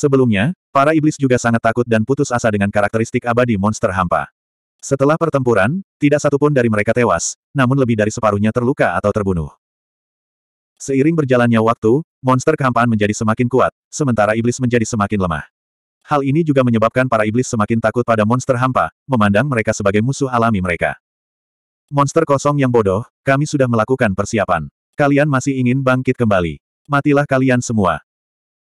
Sebelumnya, para iblis juga sangat takut dan putus asa dengan karakteristik abadi monster hampa. Setelah pertempuran, tidak satupun dari mereka tewas, namun lebih dari separuhnya terluka atau terbunuh. Seiring berjalannya waktu, monster kehampaan menjadi semakin kuat, sementara iblis menjadi semakin lemah. Hal ini juga menyebabkan para iblis semakin takut pada monster hampa, memandang mereka sebagai musuh alami mereka. Monster kosong yang bodoh, kami sudah melakukan persiapan. Kalian masih ingin bangkit kembali. Matilah kalian semua.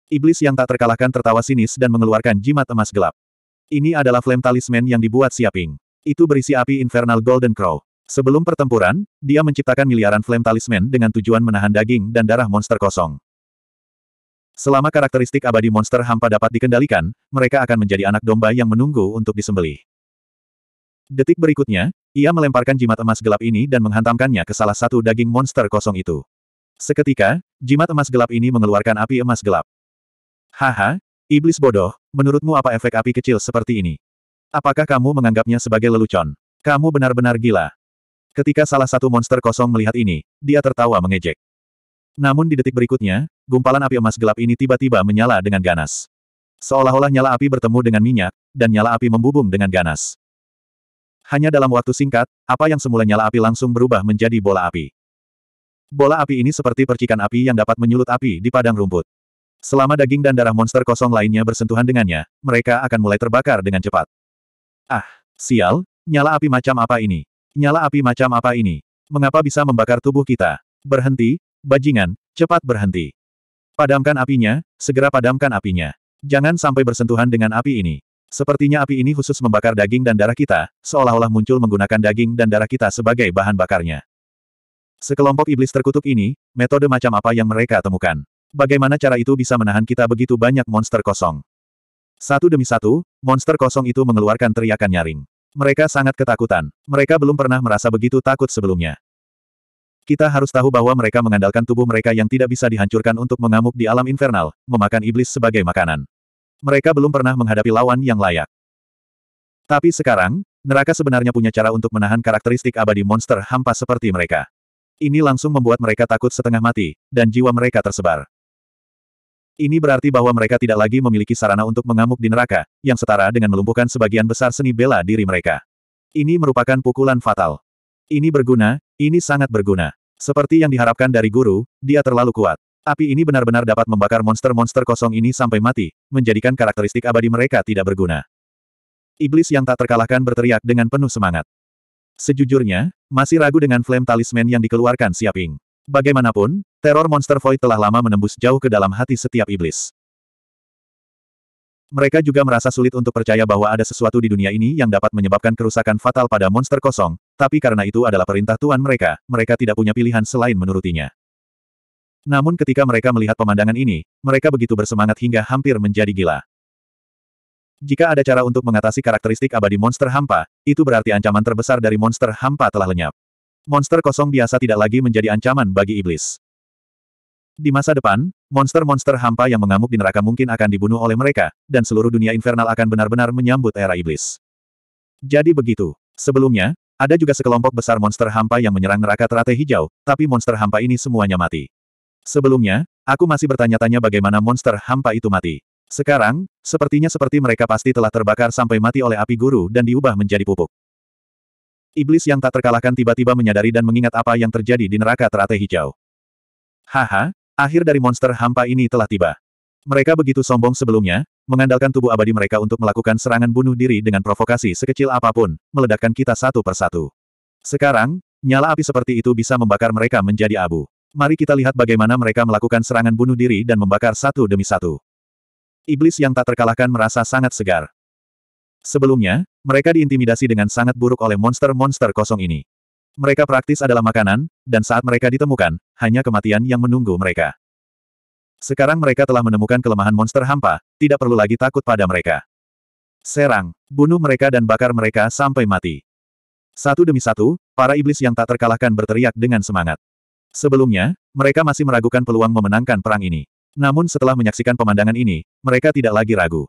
Iblis yang tak terkalahkan tertawa sinis dan mengeluarkan jimat emas gelap. Ini adalah flame talisman yang dibuat Siaping. Itu berisi api infernal Golden Crow. Sebelum pertempuran, dia menciptakan miliaran flame talisman dengan tujuan menahan daging dan darah monster kosong. Selama karakteristik abadi monster hampa dapat dikendalikan, mereka akan menjadi anak domba yang menunggu untuk disembelih. Detik berikutnya, ia melemparkan jimat emas gelap ini dan menghantamkannya ke salah satu daging monster kosong itu. Seketika, jimat emas gelap ini mengeluarkan api emas gelap. Haha, iblis bodoh, menurutmu apa efek api kecil seperti ini? Apakah kamu menganggapnya sebagai lelucon? Kamu benar-benar gila. Ketika salah satu monster kosong melihat ini, dia tertawa mengejek. Namun di detik berikutnya, gumpalan api emas gelap ini tiba-tiba menyala dengan ganas. Seolah-olah nyala api bertemu dengan minyak, dan nyala api membubung dengan ganas. Hanya dalam waktu singkat, apa yang semula nyala api langsung berubah menjadi bola api. Bola api ini seperti percikan api yang dapat menyulut api di padang rumput. Selama daging dan darah monster kosong lainnya bersentuhan dengannya, mereka akan mulai terbakar dengan cepat. Ah, sial, nyala api macam apa ini? Nyala api macam apa ini? Mengapa bisa membakar tubuh kita? Berhenti, bajingan, cepat berhenti. Padamkan apinya, segera padamkan apinya. Jangan sampai bersentuhan dengan api ini. Sepertinya api ini khusus membakar daging dan darah kita, seolah-olah muncul menggunakan daging dan darah kita sebagai bahan bakarnya. Sekelompok iblis terkutuk ini, metode macam apa yang mereka temukan? Bagaimana cara itu bisa menahan kita begitu banyak monster kosong? Satu demi satu, monster kosong itu mengeluarkan teriakan nyaring. Mereka sangat ketakutan. Mereka belum pernah merasa begitu takut sebelumnya. Kita harus tahu bahwa mereka mengandalkan tubuh mereka yang tidak bisa dihancurkan untuk mengamuk di alam infernal, memakan iblis sebagai makanan. Mereka belum pernah menghadapi lawan yang layak. Tapi sekarang, neraka sebenarnya punya cara untuk menahan karakteristik abadi monster hampa seperti mereka. Ini langsung membuat mereka takut setengah mati, dan jiwa mereka tersebar. Ini berarti bahwa mereka tidak lagi memiliki sarana untuk mengamuk di neraka, yang setara dengan melumpuhkan sebagian besar seni bela diri mereka. Ini merupakan pukulan fatal. Ini berguna, ini sangat berguna. Seperti yang diharapkan dari guru, dia terlalu kuat. Api ini benar-benar dapat membakar monster-monster kosong ini sampai mati, menjadikan karakteristik abadi mereka tidak berguna. Iblis yang tak terkalahkan berteriak dengan penuh semangat. Sejujurnya, masih ragu dengan flame talisman yang dikeluarkan Siaping. Bagaimanapun, teror monster Void telah lama menembus jauh ke dalam hati setiap iblis. Mereka juga merasa sulit untuk percaya bahwa ada sesuatu di dunia ini yang dapat menyebabkan kerusakan fatal pada monster kosong, tapi karena itu adalah perintah Tuhan mereka, mereka tidak punya pilihan selain menurutinya. Namun ketika mereka melihat pemandangan ini, mereka begitu bersemangat hingga hampir menjadi gila. Jika ada cara untuk mengatasi karakteristik abadi monster hampa, itu berarti ancaman terbesar dari monster hampa telah lenyap monster kosong biasa tidak lagi menjadi ancaman bagi iblis. Di masa depan, monster-monster hampa yang mengamuk di neraka mungkin akan dibunuh oleh mereka, dan seluruh dunia infernal akan benar-benar menyambut era iblis. Jadi begitu. Sebelumnya, ada juga sekelompok besar monster hampa yang menyerang neraka teratai hijau, tapi monster hampa ini semuanya mati. Sebelumnya, aku masih bertanya-tanya bagaimana monster hampa itu mati. Sekarang, sepertinya seperti mereka pasti telah terbakar sampai mati oleh api guru dan diubah menjadi pupuk. Iblis yang tak terkalahkan tiba-tiba menyadari dan mengingat apa yang terjadi di neraka teratai hijau. Haha, akhir dari monster hampa ini telah tiba. Mereka begitu sombong sebelumnya, mengandalkan tubuh abadi mereka untuk melakukan serangan bunuh diri dengan provokasi sekecil apapun, meledakkan kita satu persatu. Sekarang, nyala api seperti itu bisa membakar mereka menjadi abu. Mari kita lihat bagaimana mereka melakukan serangan bunuh diri dan membakar satu demi satu. Iblis yang tak terkalahkan merasa sangat segar. Sebelumnya, mereka diintimidasi dengan sangat buruk oleh monster-monster kosong ini. Mereka praktis adalah makanan, dan saat mereka ditemukan, hanya kematian yang menunggu mereka. Sekarang mereka telah menemukan kelemahan monster hampa, tidak perlu lagi takut pada mereka. Serang, bunuh mereka dan bakar mereka sampai mati. Satu demi satu, para iblis yang tak terkalahkan berteriak dengan semangat. Sebelumnya, mereka masih meragukan peluang memenangkan perang ini. Namun setelah menyaksikan pemandangan ini, mereka tidak lagi ragu.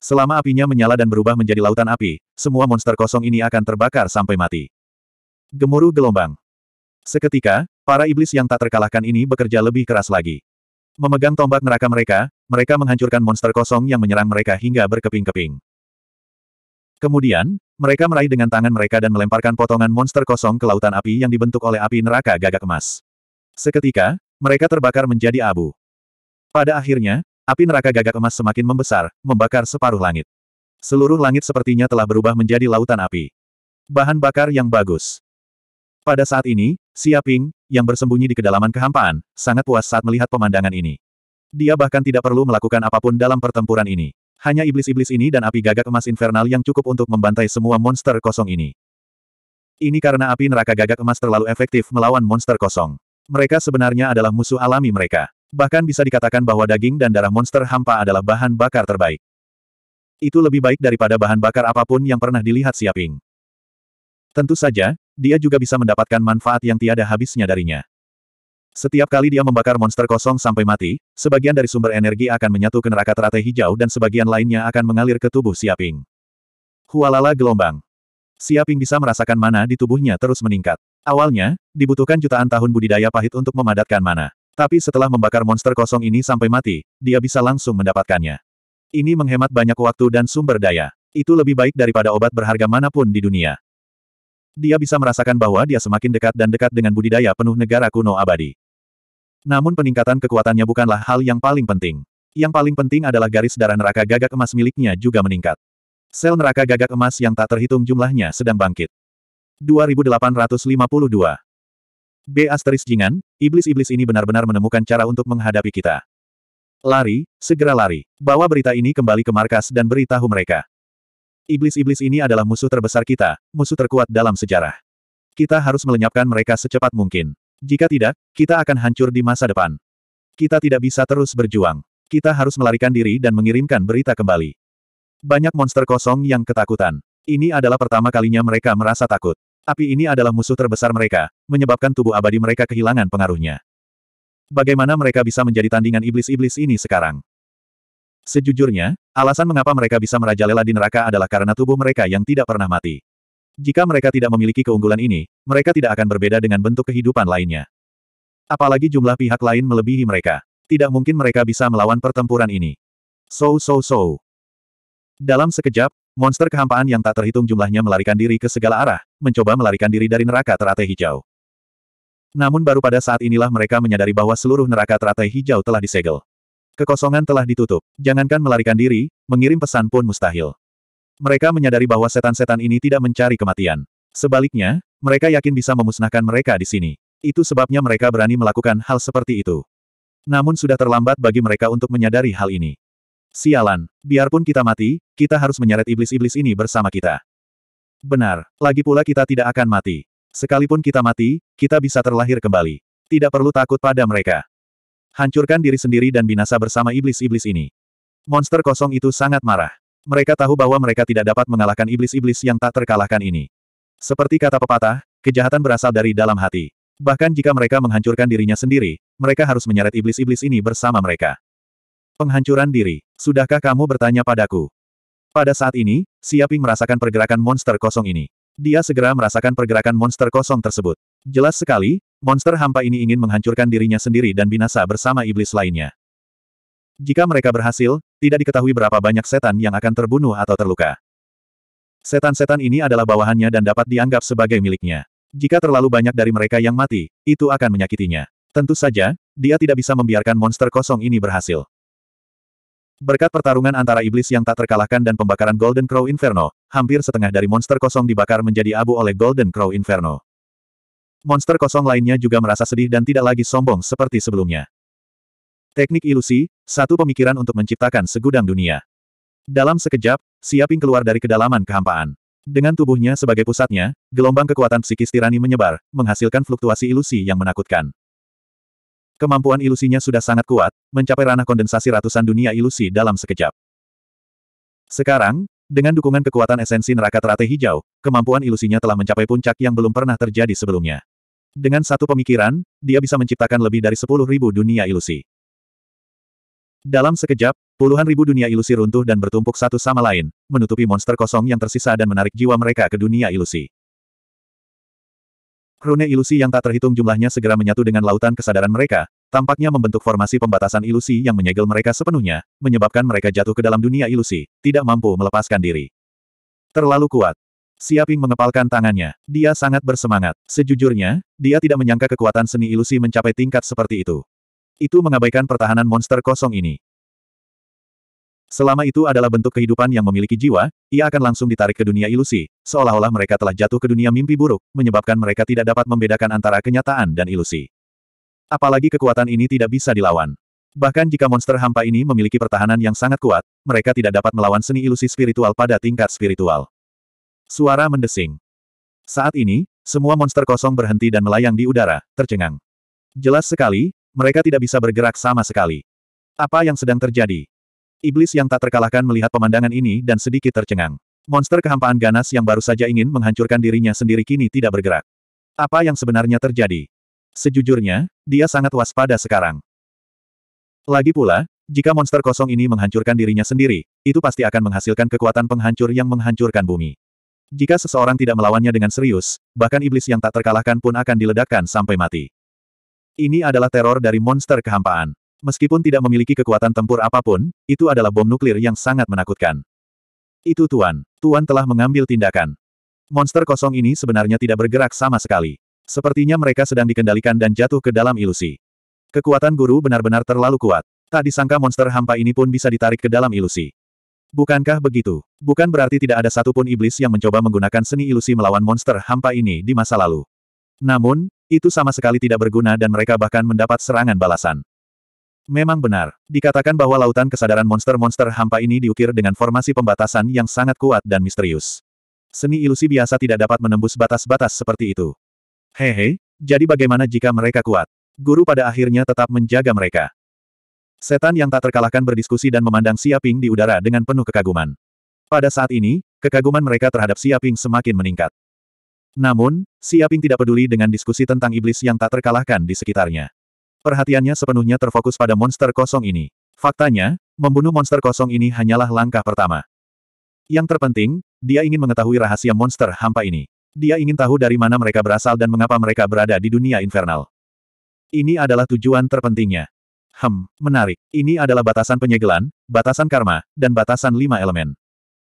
Selama apinya menyala dan berubah menjadi lautan api, semua monster kosong ini akan terbakar sampai mati. Gemuruh gelombang. Seketika, para iblis yang tak terkalahkan ini bekerja lebih keras lagi. Memegang tombak neraka mereka, mereka menghancurkan monster kosong yang menyerang mereka hingga berkeping-keping. Kemudian, mereka meraih dengan tangan mereka dan melemparkan potongan monster kosong ke lautan api yang dibentuk oleh api neraka gagak emas. Seketika, mereka terbakar menjadi abu. Pada akhirnya, Api neraka gagak emas semakin membesar, membakar separuh langit. Seluruh langit sepertinya telah berubah menjadi lautan api. Bahan bakar yang bagus. Pada saat ini, Siaping, yang bersembunyi di kedalaman kehampaan, sangat puas saat melihat pemandangan ini. Dia bahkan tidak perlu melakukan apapun dalam pertempuran ini. Hanya iblis-iblis ini dan api gagak emas infernal yang cukup untuk membantai semua monster kosong ini. Ini karena api neraka gagak emas terlalu efektif melawan monster kosong. Mereka sebenarnya adalah musuh alami mereka. Bahkan bisa dikatakan bahwa daging dan darah monster hampa adalah bahan bakar terbaik. Itu lebih baik daripada bahan bakar apapun yang pernah dilihat Siaping. Tentu saja, dia juga bisa mendapatkan manfaat yang tiada habisnya darinya. Setiap kali dia membakar monster kosong sampai mati, sebagian dari sumber energi akan menyatu ke neraka teratai hijau dan sebagian lainnya akan mengalir ke tubuh Siaping. Hualala gelombang. Siaping bisa merasakan mana di tubuhnya terus meningkat. Awalnya, dibutuhkan jutaan tahun budidaya pahit untuk memadatkan mana. Tapi setelah membakar monster kosong ini sampai mati, dia bisa langsung mendapatkannya. Ini menghemat banyak waktu dan sumber daya. Itu lebih baik daripada obat berharga manapun di dunia. Dia bisa merasakan bahwa dia semakin dekat dan dekat dengan budidaya penuh negara kuno abadi. Namun peningkatan kekuatannya bukanlah hal yang paling penting. Yang paling penting adalah garis darah neraka gagak emas miliknya juga meningkat. Sel neraka gagak emas yang tak terhitung jumlahnya sedang bangkit. 2852 B. Asteris Jingan, iblis-iblis ini benar-benar menemukan cara untuk menghadapi kita. Lari, segera lari. Bawa berita ini kembali ke markas dan beritahu mereka. Iblis-iblis ini adalah musuh terbesar kita, musuh terkuat dalam sejarah. Kita harus melenyapkan mereka secepat mungkin. Jika tidak, kita akan hancur di masa depan. Kita tidak bisa terus berjuang. Kita harus melarikan diri dan mengirimkan berita kembali. Banyak monster kosong yang ketakutan. Ini adalah pertama kalinya mereka merasa takut. Api ini adalah musuh terbesar mereka, menyebabkan tubuh abadi mereka kehilangan pengaruhnya. Bagaimana mereka bisa menjadi tandingan iblis-iblis ini sekarang? Sejujurnya, alasan mengapa mereka bisa merajalela di neraka adalah karena tubuh mereka yang tidak pernah mati. Jika mereka tidak memiliki keunggulan ini, mereka tidak akan berbeda dengan bentuk kehidupan lainnya. Apalagi jumlah pihak lain melebihi mereka. Tidak mungkin mereka bisa melawan pertempuran ini. So so so. Dalam sekejap, Monster kehampaan yang tak terhitung jumlahnya melarikan diri ke segala arah, mencoba melarikan diri dari neraka teratai hijau. Namun baru pada saat inilah mereka menyadari bahwa seluruh neraka teratai hijau telah disegel. Kekosongan telah ditutup. Jangankan melarikan diri, mengirim pesan pun mustahil. Mereka menyadari bahwa setan-setan ini tidak mencari kematian. Sebaliknya, mereka yakin bisa memusnahkan mereka di sini. Itu sebabnya mereka berani melakukan hal seperti itu. Namun sudah terlambat bagi mereka untuk menyadari hal ini. Sialan, biarpun kita mati, kita harus menyeret iblis-iblis ini bersama kita. Benar, lagi pula kita tidak akan mati. Sekalipun kita mati, kita bisa terlahir kembali. Tidak perlu takut pada mereka. Hancurkan diri sendiri dan binasa bersama iblis-iblis ini. Monster kosong itu sangat marah. Mereka tahu bahwa mereka tidak dapat mengalahkan iblis-iblis yang tak terkalahkan ini. Seperti kata pepatah, kejahatan berasal dari dalam hati. Bahkan jika mereka menghancurkan dirinya sendiri, mereka harus menyeret iblis-iblis ini bersama mereka. Penghancuran diri. Sudahkah kamu bertanya padaku? Pada saat ini, Siaping merasakan pergerakan monster kosong ini. Dia segera merasakan pergerakan monster kosong tersebut. Jelas sekali, monster hampa ini ingin menghancurkan dirinya sendiri dan binasa bersama iblis lainnya. Jika mereka berhasil, tidak diketahui berapa banyak setan yang akan terbunuh atau terluka. Setan-setan ini adalah bawahannya dan dapat dianggap sebagai miliknya. Jika terlalu banyak dari mereka yang mati, itu akan menyakitinya. Tentu saja, dia tidak bisa membiarkan monster kosong ini berhasil. Berkat pertarungan antara iblis yang tak terkalahkan dan pembakaran Golden Crow Inferno, hampir setengah dari monster kosong dibakar menjadi abu oleh Golden Crow Inferno. Monster kosong lainnya juga merasa sedih dan tidak lagi sombong seperti sebelumnya. Teknik ilusi, satu pemikiran untuk menciptakan segudang dunia. Dalam sekejap, Siaping keluar dari kedalaman kehampaan. Dengan tubuhnya sebagai pusatnya, gelombang kekuatan psikis tirani menyebar, menghasilkan fluktuasi ilusi yang menakutkan. Kemampuan ilusinya sudah sangat kuat, mencapai ranah kondensasi ratusan dunia ilusi dalam sekejap. Sekarang, dengan dukungan kekuatan esensi neraka teratai hijau, kemampuan ilusinya telah mencapai puncak yang belum pernah terjadi sebelumnya. Dengan satu pemikiran, dia bisa menciptakan lebih dari sepuluh ribu dunia ilusi. Dalam sekejap, puluhan ribu dunia ilusi runtuh dan bertumpuk satu sama lain, menutupi monster kosong yang tersisa dan menarik jiwa mereka ke dunia ilusi. Rune ilusi yang tak terhitung jumlahnya segera menyatu dengan lautan kesadaran mereka, tampaknya membentuk formasi pembatasan ilusi yang menyegel mereka sepenuhnya, menyebabkan mereka jatuh ke dalam dunia ilusi, tidak mampu melepaskan diri. Terlalu kuat. Siaping mengepalkan tangannya. Dia sangat bersemangat. Sejujurnya, dia tidak menyangka kekuatan seni ilusi mencapai tingkat seperti itu. Itu mengabaikan pertahanan monster kosong ini. Selama itu adalah bentuk kehidupan yang memiliki jiwa, ia akan langsung ditarik ke dunia ilusi, seolah-olah mereka telah jatuh ke dunia mimpi buruk, menyebabkan mereka tidak dapat membedakan antara kenyataan dan ilusi. Apalagi kekuatan ini tidak bisa dilawan. Bahkan jika monster hampa ini memiliki pertahanan yang sangat kuat, mereka tidak dapat melawan seni ilusi spiritual pada tingkat spiritual. Suara mendesing. Saat ini, semua monster kosong berhenti dan melayang di udara, tercengang. Jelas sekali, mereka tidak bisa bergerak sama sekali. Apa yang sedang terjadi? Iblis yang tak terkalahkan melihat pemandangan ini dan sedikit tercengang. Monster kehampaan ganas yang baru saja ingin menghancurkan dirinya sendiri kini tidak bergerak. Apa yang sebenarnya terjadi? Sejujurnya, dia sangat waspada sekarang. Lagi pula, jika monster kosong ini menghancurkan dirinya sendiri, itu pasti akan menghasilkan kekuatan penghancur yang menghancurkan bumi. Jika seseorang tidak melawannya dengan serius, bahkan iblis yang tak terkalahkan pun akan diledakkan sampai mati. Ini adalah teror dari monster kehampaan. Meskipun tidak memiliki kekuatan tempur apapun, itu adalah bom nuklir yang sangat menakutkan. Itu Tuan. Tuan telah mengambil tindakan. Monster kosong ini sebenarnya tidak bergerak sama sekali. Sepertinya mereka sedang dikendalikan dan jatuh ke dalam ilusi. Kekuatan guru benar-benar terlalu kuat. Tak disangka monster hampa ini pun bisa ditarik ke dalam ilusi. Bukankah begitu? Bukan berarti tidak ada satupun iblis yang mencoba menggunakan seni ilusi melawan monster hampa ini di masa lalu. Namun, itu sama sekali tidak berguna dan mereka bahkan mendapat serangan balasan. Memang benar, dikatakan bahwa lautan kesadaran monster-monster hampa ini diukir dengan formasi pembatasan yang sangat kuat dan misterius. Seni ilusi biasa tidak dapat menembus batas-batas seperti itu. Hehe, jadi bagaimana jika mereka kuat? Guru pada akhirnya tetap menjaga mereka. Setan yang tak terkalahkan berdiskusi dan memandang Siaping di udara dengan penuh kekaguman. Pada saat ini, kekaguman mereka terhadap Siaping semakin meningkat. Namun, Siaping tidak peduli dengan diskusi tentang iblis yang tak terkalahkan di sekitarnya. Perhatiannya sepenuhnya terfokus pada monster kosong ini. Faktanya, membunuh monster kosong ini hanyalah langkah pertama. Yang terpenting, dia ingin mengetahui rahasia monster hampa ini. Dia ingin tahu dari mana mereka berasal dan mengapa mereka berada di dunia infernal. Ini adalah tujuan terpentingnya. Hem, menarik. Ini adalah batasan penyegelan, batasan karma, dan batasan lima elemen.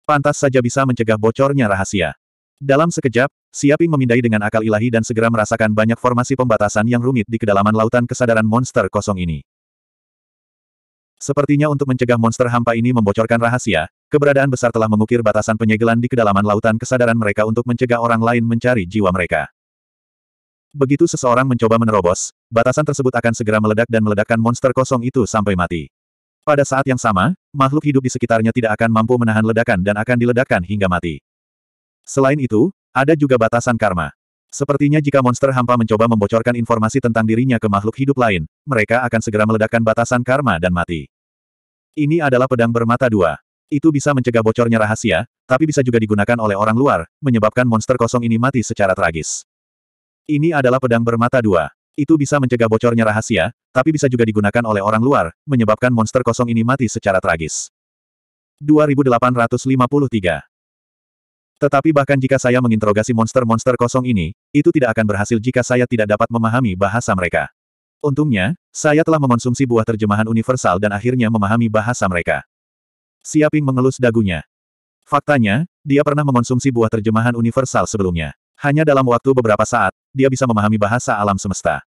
Pantas saja bisa mencegah bocornya rahasia. Dalam sekejap, Siaping memindai dengan akal ilahi dan segera merasakan banyak formasi pembatasan yang rumit di kedalaman lautan kesadaran monster kosong ini. Sepertinya untuk mencegah monster hampa ini membocorkan rahasia, keberadaan besar telah mengukir batasan penyegelan di kedalaman lautan kesadaran mereka untuk mencegah orang lain mencari jiwa mereka. Begitu seseorang mencoba menerobos, batasan tersebut akan segera meledak dan meledakkan monster kosong itu sampai mati. Pada saat yang sama, makhluk hidup di sekitarnya tidak akan mampu menahan ledakan dan akan diledakkan hingga mati. Selain itu, ada juga batasan karma. Sepertinya jika monster hampa mencoba membocorkan informasi tentang dirinya ke makhluk hidup lain, mereka akan segera meledakkan batasan karma dan mati. Ini adalah pedang bermata dua. Itu bisa mencegah bocornya rahasia, tapi bisa juga digunakan oleh orang luar, menyebabkan monster kosong ini mati secara tragis. Ini adalah pedang bermata dua. Itu bisa mencegah bocornya rahasia, tapi bisa juga digunakan oleh orang luar, menyebabkan monster kosong ini mati secara tragis. 2853 tetapi bahkan jika saya menginterogasi monster-monster kosong ini, itu tidak akan berhasil jika saya tidak dapat memahami bahasa mereka. Untungnya, saya telah mengonsumsi buah terjemahan universal dan akhirnya memahami bahasa mereka. Siaping mengelus dagunya. Faktanya, dia pernah mengonsumsi buah terjemahan universal sebelumnya. Hanya dalam waktu beberapa saat, dia bisa memahami bahasa alam semesta.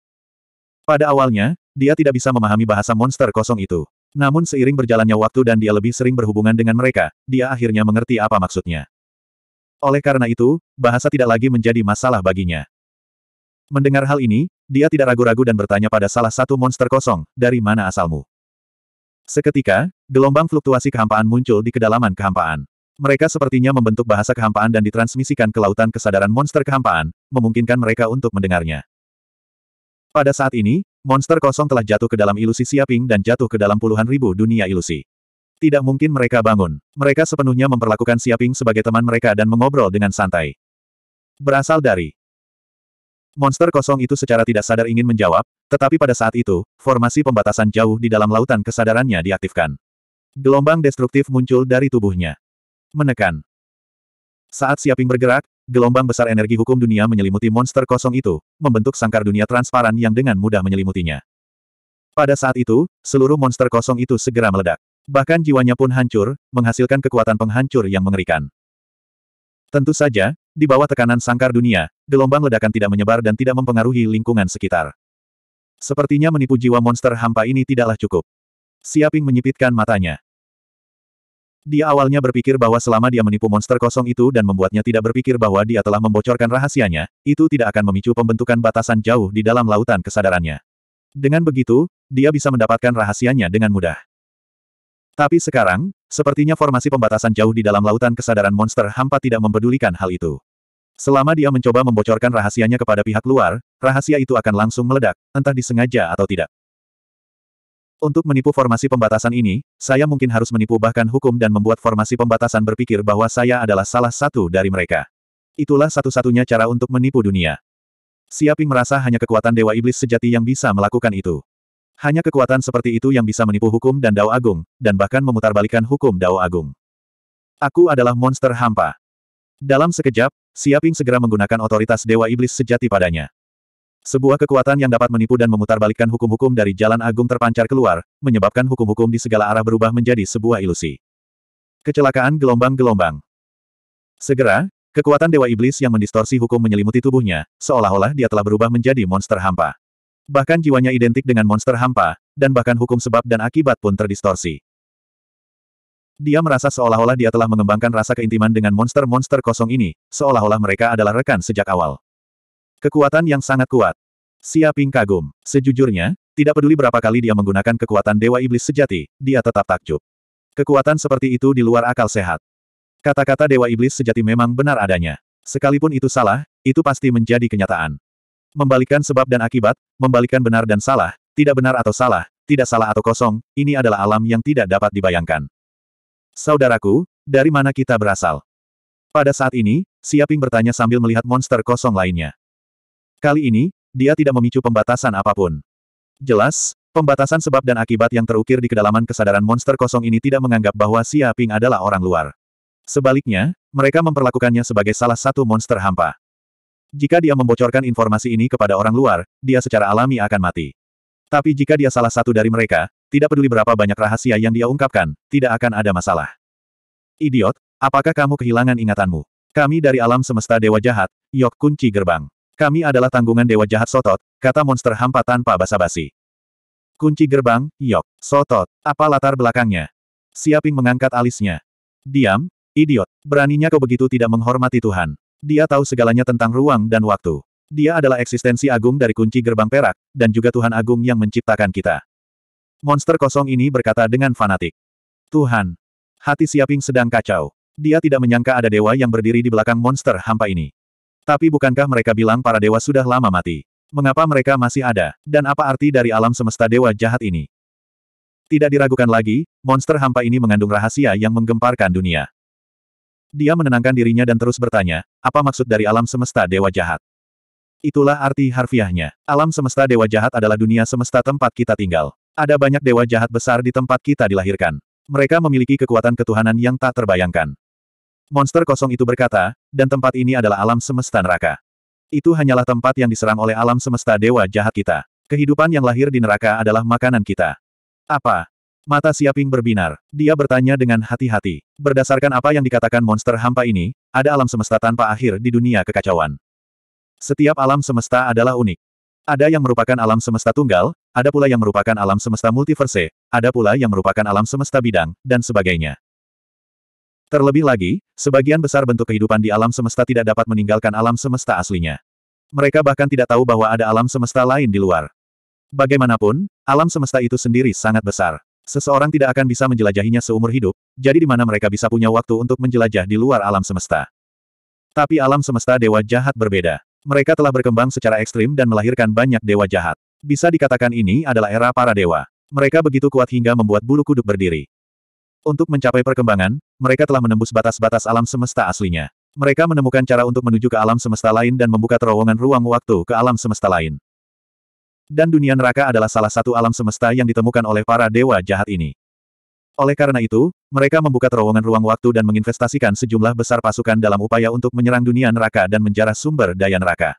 Pada awalnya, dia tidak bisa memahami bahasa monster kosong itu. Namun seiring berjalannya waktu dan dia lebih sering berhubungan dengan mereka, dia akhirnya mengerti apa maksudnya. Oleh karena itu, bahasa tidak lagi menjadi masalah baginya. Mendengar hal ini, dia tidak ragu-ragu dan bertanya pada salah satu monster kosong, dari mana asalmu? Seketika, gelombang fluktuasi kehampaan muncul di kedalaman kehampaan. Mereka sepertinya membentuk bahasa kehampaan dan ditransmisikan ke lautan kesadaran monster kehampaan, memungkinkan mereka untuk mendengarnya. Pada saat ini, monster kosong telah jatuh ke dalam ilusi Siaping dan jatuh ke dalam puluhan ribu dunia ilusi. Tidak mungkin mereka bangun. Mereka sepenuhnya memperlakukan Siaping sebagai teman mereka dan mengobrol dengan santai. Berasal dari Monster kosong itu secara tidak sadar ingin menjawab, tetapi pada saat itu, formasi pembatasan jauh di dalam lautan kesadarannya diaktifkan. Gelombang destruktif muncul dari tubuhnya. Menekan. Saat Siaping bergerak, gelombang besar energi hukum dunia menyelimuti monster kosong itu, membentuk sangkar dunia transparan yang dengan mudah menyelimutinya. Pada saat itu, seluruh monster kosong itu segera meledak. Bahkan jiwanya pun hancur, menghasilkan kekuatan penghancur yang mengerikan. Tentu saja, di bawah tekanan sangkar dunia, gelombang ledakan tidak menyebar dan tidak mempengaruhi lingkungan sekitar. Sepertinya menipu jiwa monster hampa ini tidaklah cukup. Siaping menyipitkan matanya. Dia awalnya berpikir bahwa selama dia menipu monster kosong itu dan membuatnya tidak berpikir bahwa dia telah membocorkan rahasianya, itu tidak akan memicu pembentukan batasan jauh di dalam lautan kesadarannya. Dengan begitu, dia bisa mendapatkan rahasianya dengan mudah. Tapi sekarang, sepertinya formasi pembatasan jauh di dalam lautan kesadaran monster hampa tidak mempedulikan hal itu. Selama dia mencoba membocorkan rahasianya kepada pihak luar, rahasia itu akan langsung meledak, entah disengaja atau tidak. Untuk menipu formasi pembatasan ini, saya mungkin harus menipu bahkan hukum dan membuat formasi pembatasan berpikir bahwa saya adalah salah satu dari mereka. Itulah satu-satunya cara untuk menipu dunia. Siaping merasa hanya kekuatan Dewa Iblis sejati yang bisa melakukan itu. Hanya kekuatan seperti itu yang bisa menipu hukum dan Dao Agung, dan bahkan memutarbalikan hukum Dao Agung. Aku adalah monster hampa. Dalam sekejap, Siaping segera menggunakan otoritas Dewa Iblis sejati padanya. Sebuah kekuatan yang dapat menipu dan memutarbalikkan hukum-hukum dari jalan agung terpancar keluar, menyebabkan hukum-hukum di segala arah berubah menjadi sebuah ilusi. Kecelakaan gelombang-gelombang. Segera, kekuatan Dewa Iblis yang mendistorsi hukum menyelimuti tubuhnya, seolah-olah dia telah berubah menjadi monster hampa. Bahkan jiwanya identik dengan monster hampa, dan bahkan hukum sebab dan akibat pun terdistorsi. Dia merasa seolah-olah dia telah mengembangkan rasa keintiman dengan monster-monster kosong ini, seolah-olah mereka adalah rekan sejak awal. Kekuatan yang sangat kuat. Xia kagum. Sejujurnya, tidak peduli berapa kali dia menggunakan kekuatan Dewa Iblis sejati, dia tetap takjub. Kekuatan seperti itu di luar akal sehat. Kata-kata Dewa Iblis sejati memang benar adanya. Sekalipun itu salah, itu pasti menjadi kenyataan. Membalikan sebab dan akibat, membalikan benar dan salah, tidak benar atau salah, tidak salah atau kosong, ini adalah alam yang tidak dapat dibayangkan. Saudaraku, dari mana kita berasal? Pada saat ini, Siaping bertanya sambil melihat monster kosong lainnya. Kali ini, dia tidak memicu pembatasan apapun. Jelas, pembatasan sebab dan akibat yang terukir di kedalaman kesadaran monster kosong ini tidak menganggap bahwa Siaping adalah orang luar. Sebaliknya, mereka memperlakukannya sebagai salah satu monster hampa. Jika dia membocorkan informasi ini kepada orang luar, dia secara alami akan mati. Tapi jika dia salah satu dari mereka, tidak peduli berapa banyak rahasia yang dia ungkapkan, tidak akan ada masalah. Idiot, apakah kamu kehilangan ingatanmu? Kami dari alam semesta dewa jahat, yok kunci gerbang. Kami adalah tanggungan dewa jahat sotot, kata monster hampa tanpa basa-basi. Kunci gerbang, yok, sotot, apa latar belakangnya? Siaping mengangkat alisnya. Diam, idiot, beraninya kau begitu tidak menghormati Tuhan. Dia tahu segalanya tentang ruang dan waktu. Dia adalah eksistensi agung dari kunci gerbang perak, dan juga Tuhan agung yang menciptakan kita. Monster kosong ini berkata dengan fanatik. Tuhan. Hati Siaping sedang kacau. Dia tidak menyangka ada dewa yang berdiri di belakang monster hampa ini. Tapi bukankah mereka bilang para dewa sudah lama mati? Mengapa mereka masih ada? Dan apa arti dari alam semesta dewa jahat ini? Tidak diragukan lagi, monster hampa ini mengandung rahasia yang menggemparkan dunia. Dia menenangkan dirinya dan terus bertanya, apa maksud dari alam semesta dewa jahat? Itulah arti harfiahnya. Alam semesta dewa jahat adalah dunia semesta tempat kita tinggal. Ada banyak dewa jahat besar di tempat kita dilahirkan. Mereka memiliki kekuatan ketuhanan yang tak terbayangkan. Monster kosong itu berkata, dan tempat ini adalah alam semesta neraka. Itu hanyalah tempat yang diserang oleh alam semesta dewa jahat kita. Kehidupan yang lahir di neraka adalah makanan kita. Apa, Mata Siaping berbinar. Dia bertanya dengan hati-hati. Berdasarkan apa yang dikatakan monster hampa ini, ada alam semesta tanpa akhir di dunia kekacauan. Setiap alam semesta adalah unik. Ada yang merupakan alam semesta tunggal, ada pula yang merupakan alam semesta multiverse, ada pula yang merupakan alam semesta bidang, dan sebagainya. Terlebih lagi, sebagian besar bentuk kehidupan di alam semesta tidak dapat meninggalkan alam semesta aslinya. Mereka bahkan tidak tahu bahwa ada alam semesta lain di luar. Bagaimanapun, alam semesta itu sendiri sangat besar. Seseorang tidak akan bisa menjelajahinya seumur hidup, jadi di mana mereka bisa punya waktu untuk menjelajah di luar alam semesta. Tapi alam semesta dewa jahat berbeda. Mereka telah berkembang secara ekstrim dan melahirkan banyak dewa jahat. Bisa dikatakan ini adalah era para dewa. Mereka begitu kuat hingga membuat bulu kuduk berdiri. Untuk mencapai perkembangan, mereka telah menembus batas-batas alam semesta aslinya. Mereka menemukan cara untuk menuju ke alam semesta lain dan membuka terowongan ruang waktu ke alam semesta lain. Dan dunia neraka adalah salah satu alam semesta yang ditemukan oleh para dewa jahat ini. Oleh karena itu, mereka membuka terowongan ruang waktu dan menginvestasikan sejumlah besar pasukan dalam upaya untuk menyerang dunia neraka dan menjarah sumber daya neraka.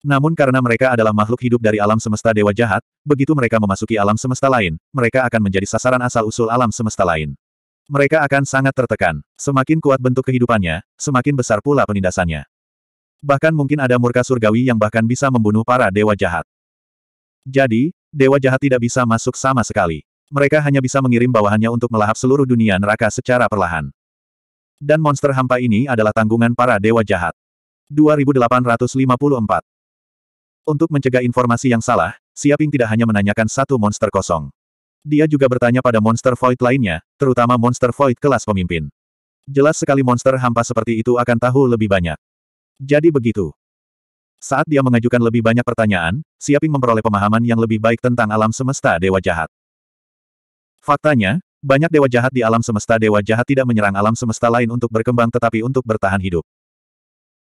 Namun karena mereka adalah makhluk hidup dari alam semesta dewa jahat, begitu mereka memasuki alam semesta lain, mereka akan menjadi sasaran asal-usul alam semesta lain. Mereka akan sangat tertekan. Semakin kuat bentuk kehidupannya, semakin besar pula penindasannya. Bahkan mungkin ada murka surgawi yang bahkan bisa membunuh para dewa jahat. Jadi, dewa jahat tidak bisa masuk sama sekali. Mereka hanya bisa mengirim bawahannya untuk melahap seluruh dunia neraka secara perlahan. Dan monster hampa ini adalah tanggungan para dewa jahat. 2854 Untuk mencegah informasi yang salah, Siaping tidak hanya menanyakan satu monster kosong. Dia juga bertanya pada monster void lainnya, terutama monster void kelas pemimpin. Jelas sekali monster hampa seperti itu akan tahu lebih banyak. Jadi begitu. Saat dia mengajukan lebih banyak pertanyaan, Siaping memperoleh pemahaman yang lebih baik tentang alam semesta dewa jahat. Faktanya, banyak dewa jahat di alam semesta dewa jahat tidak menyerang alam semesta lain untuk berkembang tetapi untuk bertahan hidup.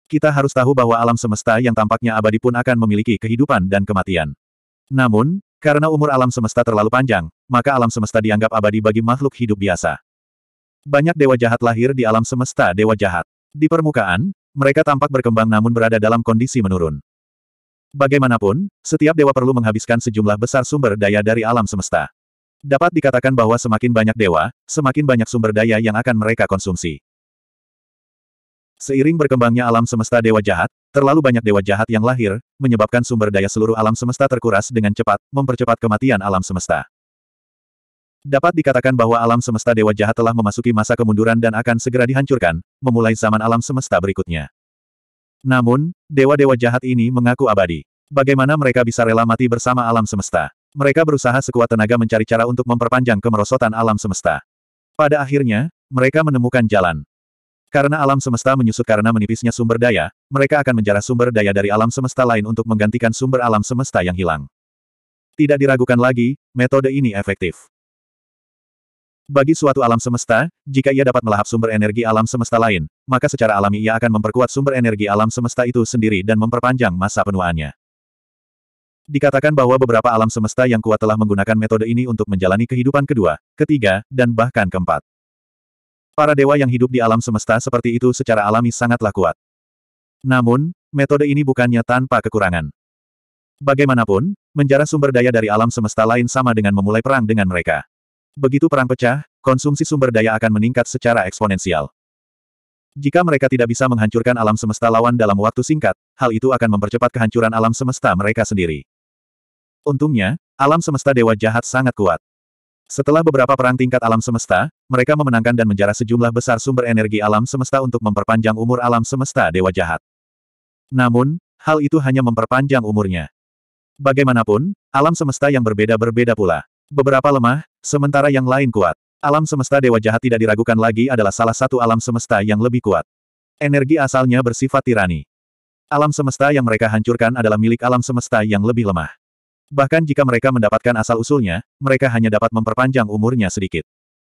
Kita harus tahu bahwa alam semesta yang tampaknya abadi pun akan memiliki kehidupan dan kematian. Namun, karena umur alam semesta terlalu panjang, maka alam semesta dianggap abadi bagi makhluk hidup biasa. Banyak dewa jahat lahir di alam semesta dewa jahat. Di permukaan, mereka tampak berkembang namun berada dalam kondisi menurun. Bagaimanapun, setiap dewa perlu menghabiskan sejumlah besar sumber daya dari alam semesta. Dapat dikatakan bahwa semakin banyak dewa, semakin banyak sumber daya yang akan mereka konsumsi. Seiring berkembangnya alam semesta dewa jahat, terlalu banyak dewa jahat yang lahir, menyebabkan sumber daya seluruh alam semesta terkuras dengan cepat, mempercepat kematian alam semesta. Dapat dikatakan bahwa alam semesta Dewa Jahat telah memasuki masa kemunduran dan akan segera dihancurkan, memulai zaman alam semesta berikutnya. Namun, Dewa-Dewa Jahat ini mengaku abadi. Bagaimana mereka bisa rela mati bersama alam semesta? Mereka berusaha sekuat tenaga mencari cara untuk memperpanjang kemerosotan alam semesta. Pada akhirnya, mereka menemukan jalan. Karena alam semesta menyusut karena menipisnya sumber daya, mereka akan menjarah sumber daya dari alam semesta lain untuk menggantikan sumber alam semesta yang hilang. Tidak diragukan lagi, metode ini efektif. Bagi suatu alam semesta, jika ia dapat melahap sumber energi alam semesta lain, maka secara alami ia akan memperkuat sumber energi alam semesta itu sendiri dan memperpanjang masa penuaannya. Dikatakan bahwa beberapa alam semesta yang kuat telah menggunakan metode ini untuk menjalani kehidupan kedua, ketiga, dan bahkan keempat. Para dewa yang hidup di alam semesta seperti itu secara alami sangatlah kuat. Namun, metode ini bukannya tanpa kekurangan. Bagaimanapun, menjarah sumber daya dari alam semesta lain sama dengan memulai perang dengan mereka. Begitu perang pecah, konsumsi sumber daya akan meningkat secara eksponensial. Jika mereka tidak bisa menghancurkan alam semesta lawan dalam waktu singkat, hal itu akan mempercepat kehancuran alam semesta mereka sendiri. Untungnya, alam semesta dewa jahat sangat kuat. Setelah beberapa perang tingkat alam semesta, mereka memenangkan dan menjarah sejumlah besar sumber energi alam semesta untuk memperpanjang umur alam semesta dewa jahat. Namun, hal itu hanya memperpanjang umurnya. Bagaimanapun, alam semesta yang berbeda-berbeda pula. Beberapa lemah, sementara yang lain kuat. Alam semesta Dewa Jahat tidak diragukan lagi adalah salah satu alam semesta yang lebih kuat. Energi asalnya bersifat tirani. Alam semesta yang mereka hancurkan adalah milik alam semesta yang lebih lemah. Bahkan jika mereka mendapatkan asal-usulnya, mereka hanya dapat memperpanjang umurnya sedikit.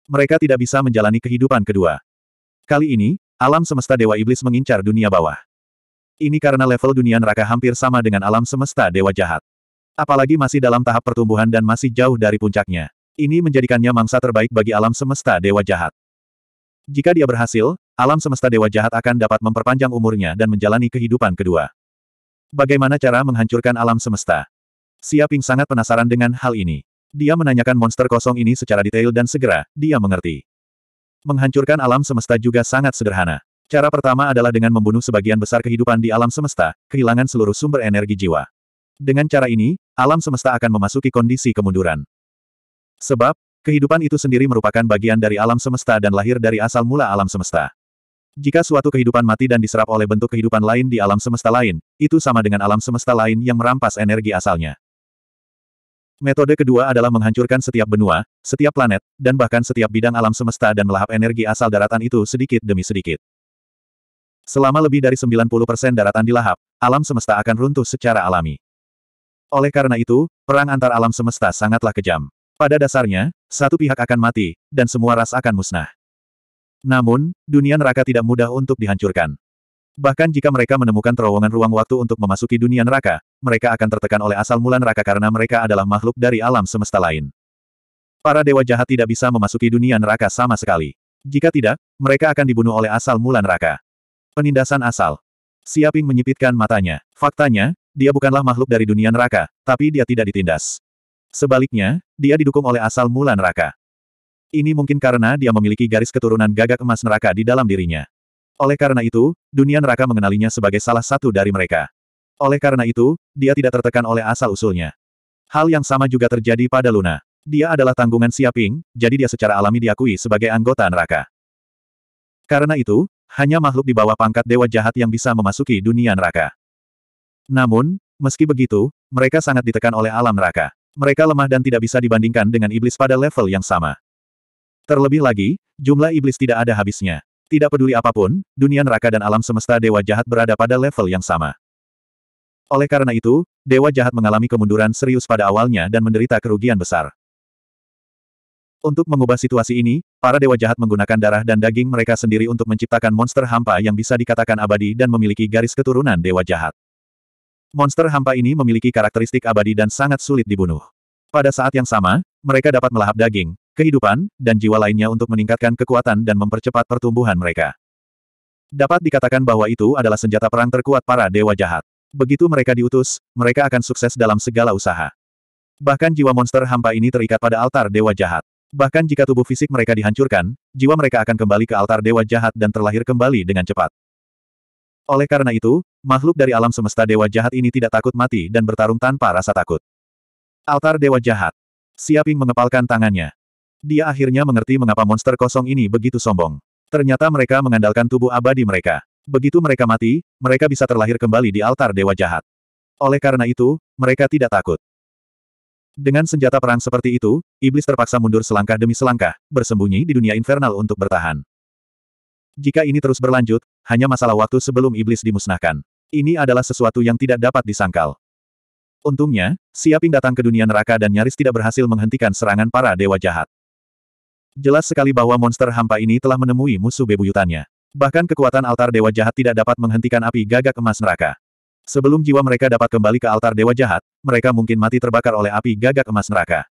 Mereka tidak bisa menjalani kehidupan kedua. Kali ini, alam semesta Dewa Iblis mengincar dunia bawah. Ini karena level dunia neraka hampir sama dengan alam semesta Dewa Jahat. Apalagi masih dalam tahap pertumbuhan dan masih jauh dari puncaknya. Ini menjadikannya mangsa terbaik bagi alam semesta dewa jahat. Jika dia berhasil, alam semesta dewa jahat akan dapat memperpanjang umurnya dan menjalani kehidupan kedua. Bagaimana cara menghancurkan alam semesta? Siaping sangat penasaran dengan hal ini. Dia menanyakan monster kosong ini secara detail dan segera, dia mengerti. Menghancurkan alam semesta juga sangat sederhana. Cara pertama adalah dengan membunuh sebagian besar kehidupan di alam semesta, kehilangan seluruh sumber energi jiwa. Dengan cara ini, alam semesta akan memasuki kondisi kemunduran. Sebab, kehidupan itu sendiri merupakan bagian dari alam semesta dan lahir dari asal mula alam semesta. Jika suatu kehidupan mati dan diserap oleh bentuk kehidupan lain di alam semesta lain, itu sama dengan alam semesta lain yang merampas energi asalnya. Metode kedua adalah menghancurkan setiap benua, setiap planet, dan bahkan setiap bidang alam semesta dan melahap energi asal daratan itu sedikit demi sedikit. Selama lebih dari 90% daratan dilahap, alam semesta akan runtuh secara alami. Oleh karena itu, perang antar alam semesta sangatlah kejam. Pada dasarnya, satu pihak akan mati, dan semua ras akan musnah. Namun, dunia neraka tidak mudah untuk dihancurkan. Bahkan jika mereka menemukan terowongan ruang waktu untuk memasuki dunia neraka, mereka akan tertekan oleh asal mula neraka karena mereka adalah makhluk dari alam semesta lain. Para dewa jahat tidak bisa memasuki dunia neraka sama sekali. Jika tidak, mereka akan dibunuh oleh asal mula neraka. Penindasan asal. Siaping menyipitkan matanya. Faktanya, dia bukanlah makhluk dari dunia neraka, tapi dia tidak ditindas. Sebaliknya, dia didukung oleh asal mula neraka. Ini mungkin karena dia memiliki garis keturunan gagak emas neraka di dalam dirinya. Oleh karena itu, dunia neraka mengenalinya sebagai salah satu dari mereka. Oleh karena itu, dia tidak tertekan oleh asal-usulnya. Hal yang sama juga terjadi pada Luna. Dia adalah tanggungan Siaping, jadi dia secara alami diakui sebagai anggota neraka. Karena itu, hanya makhluk di bawah pangkat dewa jahat yang bisa memasuki dunia neraka. Namun, meski begitu, mereka sangat ditekan oleh alam neraka. Mereka lemah dan tidak bisa dibandingkan dengan iblis pada level yang sama. Terlebih lagi, jumlah iblis tidak ada habisnya. Tidak peduli apapun, dunia neraka dan alam semesta dewa jahat berada pada level yang sama. Oleh karena itu, dewa jahat mengalami kemunduran serius pada awalnya dan menderita kerugian besar. Untuk mengubah situasi ini, para dewa jahat menggunakan darah dan daging mereka sendiri untuk menciptakan monster hampa yang bisa dikatakan abadi dan memiliki garis keturunan dewa jahat. Monster hampa ini memiliki karakteristik abadi dan sangat sulit dibunuh. Pada saat yang sama, mereka dapat melahap daging, kehidupan, dan jiwa lainnya untuk meningkatkan kekuatan dan mempercepat pertumbuhan mereka. Dapat dikatakan bahwa itu adalah senjata perang terkuat para dewa jahat. Begitu mereka diutus, mereka akan sukses dalam segala usaha. Bahkan jiwa monster hampa ini terikat pada altar dewa jahat. Bahkan jika tubuh fisik mereka dihancurkan, jiwa mereka akan kembali ke altar dewa jahat dan terlahir kembali dengan cepat. Oleh karena itu, makhluk dari alam semesta dewa jahat ini tidak takut mati dan bertarung tanpa rasa takut. Altar dewa jahat. Siaping mengepalkan tangannya. Dia akhirnya mengerti mengapa monster kosong ini begitu sombong. Ternyata mereka mengandalkan tubuh abadi mereka. Begitu mereka mati, mereka bisa terlahir kembali di altar dewa jahat. Oleh karena itu, mereka tidak takut. Dengan senjata perang seperti itu, iblis terpaksa mundur selangkah demi selangkah, bersembunyi di dunia infernal untuk bertahan. Jika ini terus berlanjut, hanya masalah waktu sebelum iblis dimusnahkan. Ini adalah sesuatu yang tidak dapat disangkal. Untungnya, Siaping datang ke dunia neraka dan nyaris tidak berhasil menghentikan serangan para dewa jahat. Jelas sekali bahwa monster hampa ini telah menemui musuh bebuyutannya. Bahkan kekuatan altar dewa jahat tidak dapat menghentikan api gagak emas neraka. Sebelum jiwa mereka dapat kembali ke altar dewa jahat, mereka mungkin mati terbakar oleh api gagak emas neraka.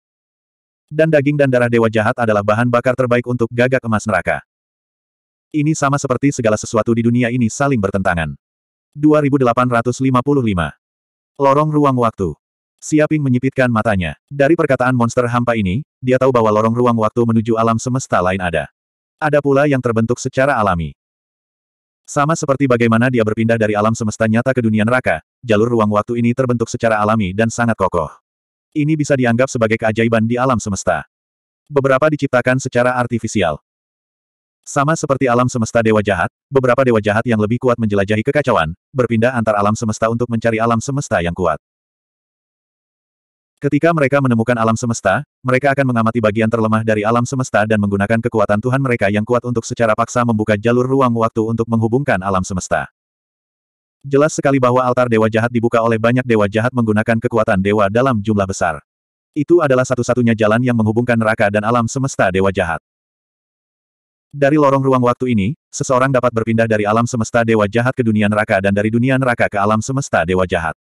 Dan daging dan darah dewa jahat adalah bahan bakar terbaik untuk gagak emas neraka. Ini sama seperti segala sesuatu di dunia ini saling bertentangan. 2855. Lorong ruang waktu. Siaping menyipitkan matanya. Dari perkataan monster hampa ini, dia tahu bahwa lorong ruang waktu menuju alam semesta lain ada. Ada pula yang terbentuk secara alami. Sama seperti bagaimana dia berpindah dari alam semesta nyata ke dunia neraka, jalur ruang waktu ini terbentuk secara alami dan sangat kokoh. Ini bisa dianggap sebagai keajaiban di alam semesta. Beberapa diciptakan secara artifisial, sama seperti alam semesta dewa jahat, beberapa dewa jahat yang lebih kuat menjelajahi kekacauan, berpindah antar alam semesta untuk mencari alam semesta yang kuat. Ketika mereka menemukan alam semesta, mereka akan mengamati bagian terlemah dari alam semesta dan menggunakan kekuatan Tuhan mereka yang kuat untuk secara paksa membuka jalur ruang waktu untuk menghubungkan alam semesta. Jelas sekali bahwa altar dewa jahat dibuka oleh banyak dewa jahat menggunakan kekuatan dewa dalam jumlah besar. Itu adalah satu-satunya jalan yang menghubungkan neraka dan alam semesta dewa jahat. Dari lorong ruang waktu ini, seseorang dapat berpindah dari alam semesta dewa jahat ke dunia neraka dan dari dunia neraka ke alam semesta dewa jahat.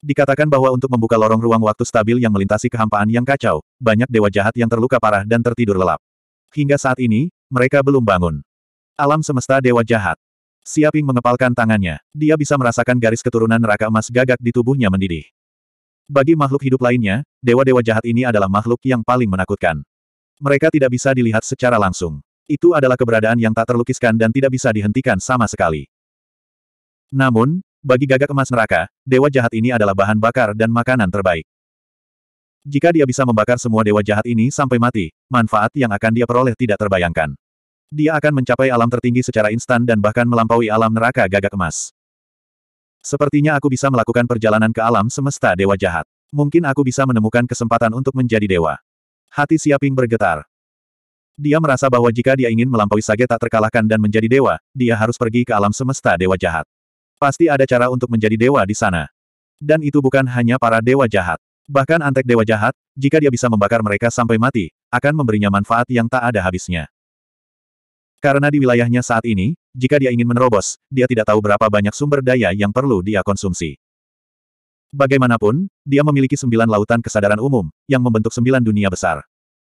Dikatakan bahwa untuk membuka lorong ruang waktu stabil yang melintasi kehampaan yang kacau, banyak dewa jahat yang terluka parah dan tertidur lelap. Hingga saat ini, mereka belum bangun. Alam semesta dewa jahat. Siaping mengepalkan tangannya. Dia bisa merasakan garis keturunan neraka emas gagak di tubuhnya mendidih. Bagi makhluk hidup lainnya, dewa-dewa jahat ini adalah makhluk yang paling menakutkan. Mereka tidak bisa dilihat secara langsung. Itu adalah keberadaan yang tak terlukiskan dan tidak bisa dihentikan sama sekali. Namun, bagi gagak emas neraka, dewa jahat ini adalah bahan bakar dan makanan terbaik. Jika dia bisa membakar semua dewa jahat ini sampai mati, manfaat yang akan dia peroleh tidak terbayangkan. Dia akan mencapai alam tertinggi secara instan dan bahkan melampaui alam neraka gagak emas. Sepertinya aku bisa melakukan perjalanan ke alam semesta dewa jahat. Mungkin aku bisa menemukan kesempatan untuk menjadi dewa. Hati Siaping bergetar. Dia merasa bahwa jika dia ingin melampaui Sage tak terkalahkan dan menjadi dewa, dia harus pergi ke alam semesta dewa jahat. Pasti ada cara untuk menjadi dewa di sana. Dan itu bukan hanya para dewa jahat. Bahkan antek dewa jahat, jika dia bisa membakar mereka sampai mati, akan memberinya manfaat yang tak ada habisnya. Karena di wilayahnya saat ini, jika dia ingin menerobos, dia tidak tahu berapa banyak sumber daya yang perlu dia konsumsi. Bagaimanapun, dia memiliki sembilan lautan kesadaran umum, yang membentuk sembilan dunia besar.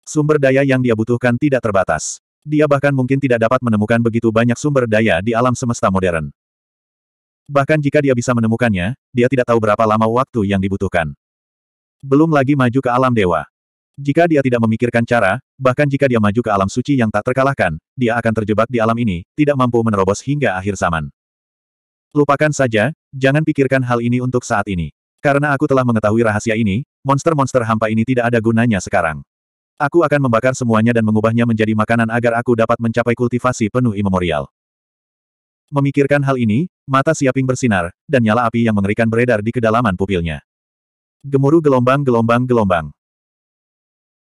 Sumber daya yang dia butuhkan tidak terbatas. Dia bahkan mungkin tidak dapat menemukan begitu banyak sumber daya di alam semesta modern. Bahkan jika dia bisa menemukannya, dia tidak tahu berapa lama waktu yang dibutuhkan. Belum lagi maju ke alam dewa. Jika dia tidak memikirkan cara, bahkan jika dia maju ke alam suci yang tak terkalahkan, dia akan terjebak di alam ini, tidak mampu menerobos hingga akhir zaman. Lupakan saja, jangan pikirkan hal ini untuk saat ini. Karena aku telah mengetahui rahasia ini, monster-monster hampa ini tidak ada gunanya sekarang. Aku akan membakar semuanya dan mengubahnya menjadi makanan agar aku dapat mencapai kultivasi penuh imemorial. Memikirkan hal ini, mata Siaping bersinar, dan nyala api yang mengerikan beredar di kedalaman pupilnya. Gemuruh gelombang-gelombang-gelombang.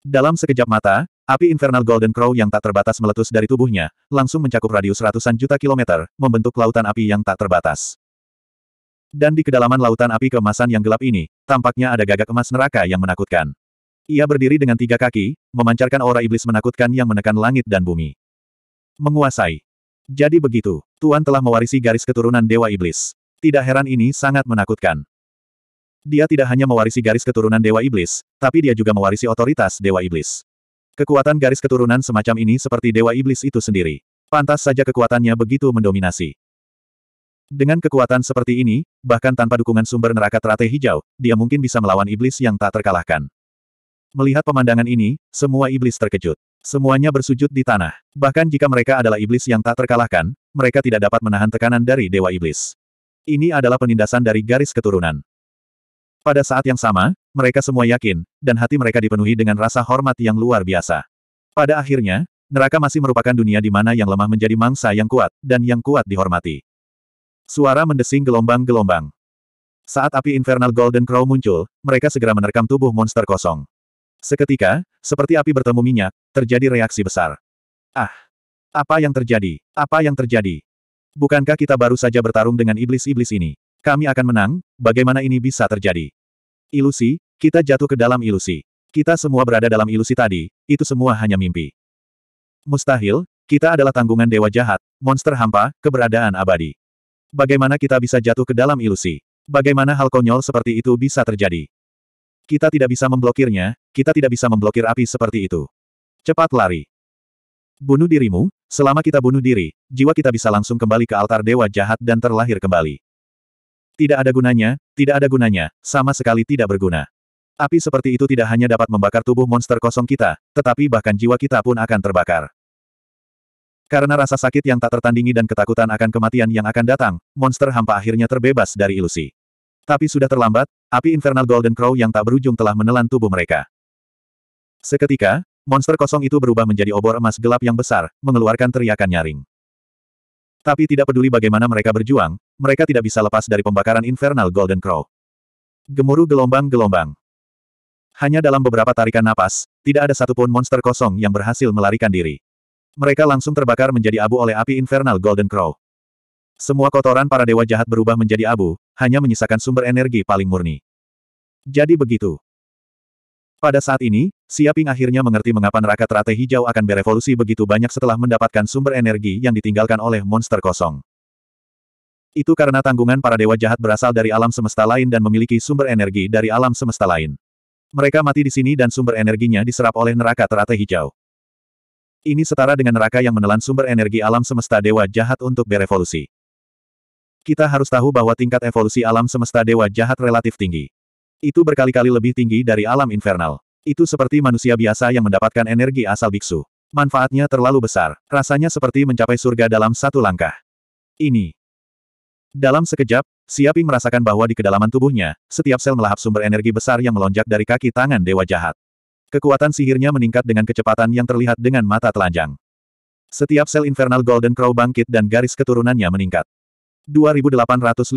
Dalam sekejap mata, api infernal Golden Crow yang tak terbatas meletus dari tubuhnya, langsung mencakup radius ratusan juta kilometer, membentuk lautan api yang tak terbatas. Dan di kedalaman lautan api kemasan yang gelap ini, tampaknya ada gagak emas neraka yang menakutkan. Ia berdiri dengan tiga kaki, memancarkan aura iblis menakutkan yang menekan langit dan bumi. Menguasai. Jadi begitu, Tuan telah mewarisi garis keturunan Dewa Iblis. Tidak heran ini sangat menakutkan. Dia tidak hanya mewarisi garis keturunan Dewa Iblis, tapi dia juga mewarisi otoritas Dewa Iblis. Kekuatan garis keturunan semacam ini seperti Dewa Iblis itu sendiri. Pantas saja kekuatannya begitu mendominasi. Dengan kekuatan seperti ini, bahkan tanpa dukungan sumber neraka teratai hijau, dia mungkin bisa melawan iblis yang tak terkalahkan. Melihat pemandangan ini, semua iblis terkejut. Semuanya bersujud di tanah. Bahkan jika mereka adalah iblis yang tak terkalahkan, mereka tidak dapat menahan tekanan dari Dewa Iblis. Ini adalah penindasan dari garis keturunan. Pada saat yang sama, mereka semua yakin, dan hati mereka dipenuhi dengan rasa hormat yang luar biasa. Pada akhirnya, neraka masih merupakan dunia di mana yang lemah menjadi mangsa yang kuat, dan yang kuat dihormati. Suara mendesing gelombang-gelombang. Saat api infernal Golden Crow muncul, mereka segera menerkam tubuh monster kosong. Seketika, seperti api bertemu minyak, terjadi reaksi besar. Ah! Apa yang terjadi? Apa yang terjadi? Bukankah kita baru saja bertarung dengan iblis-iblis ini? Kami akan menang, bagaimana ini bisa terjadi? Ilusi, kita jatuh ke dalam ilusi. Kita semua berada dalam ilusi tadi, itu semua hanya mimpi. Mustahil, kita adalah tanggungan dewa jahat, monster hampa, keberadaan abadi. Bagaimana kita bisa jatuh ke dalam ilusi? Bagaimana hal konyol seperti itu bisa terjadi? Kita tidak bisa memblokirnya, kita tidak bisa memblokir api seperti itu. Cepat lari. Bunuh dirimu, selama kita bunuh diri, jiwa kita bisa langsung kembali ke altar dewa jahat dan terlahir kembali. Tidak ada gunanya, tidak ada gunanya, sama sekali tidak berguna. Api seperti itu tidak hanya dapat membakar tubuh monster kosong kita, tetapi bahkan jiwa kita pun akan terbakar. Karena rasa sakit yang tak tertandingi dan ketakutan akan kematian yang akan datang, monster hampa akhirnya terbebas dari ilusi. Tapi sudah terlambat, api infernal Golden Crow yang tak berujung telah menelan tubuh mereka. Seketika, monster kosong itu berubah menjadi obor emas gelap yang besar, mengeluarkan teriakan nyaring. Tapi tidak peduli bagaimana mereka berjuang, mereka tidak bisa lepas dari pembakaran infernal Golden Crow. Gemuruh gelombang-gelombang. Hanya dalam beberapa tarikan napas, tidak ada satupun monster kosong yang berhasil melarikan diri. Mereka langsung terbakar menjadi abu oleh api infernal Golden Crow. Semua kotoran para dewa jahat berubah menjadi abu, hanya menyisakan sumber energi paling murni. Jadi begitu. Pada saat ini, Siaping akhirnya mengerti mengapa neraka teratai hijau akan berevolusi begitu banyak setelah mendapatkan sumber energi yang ditinggalkan oleh monster kosong. Itu karena tanggungan para dewa jahat berasal dari alam semesta lain dan memiliki sumber energi dari alam semesta lain. Mereka mati di sini dan sumber energinya diserap oleh neraka teratai hijau. Ini setara dengan neraka yang menelan sumber energi alam semesta dewa jahat untuk berevolusi. Kita harus tahu bahwa tingkat evolusi alam semesta dewa jahat relatif tinggi. Itu berkali-kali lebih tinggi dari alam infernal. Itu seperti manusia biasa yang mendapatkan energi asal biksu. Manfaatnya terlalu besar, rasanya seperti mencapai surga dalam satu langkah. Ini. Dalam sekejap, Siaping merasakan bahwa di kedalaman tubuhnya, setiap sel melahap sumber energi besar yang melonjak dari kaki tangan dewa jahat. Kekuatan sihirnya meningkat dengan kecepatan yang terlihat dengan mata telanjang. Setiap sel infernal Golden Crow bangkit dan garis keturunannya meningkat. 2856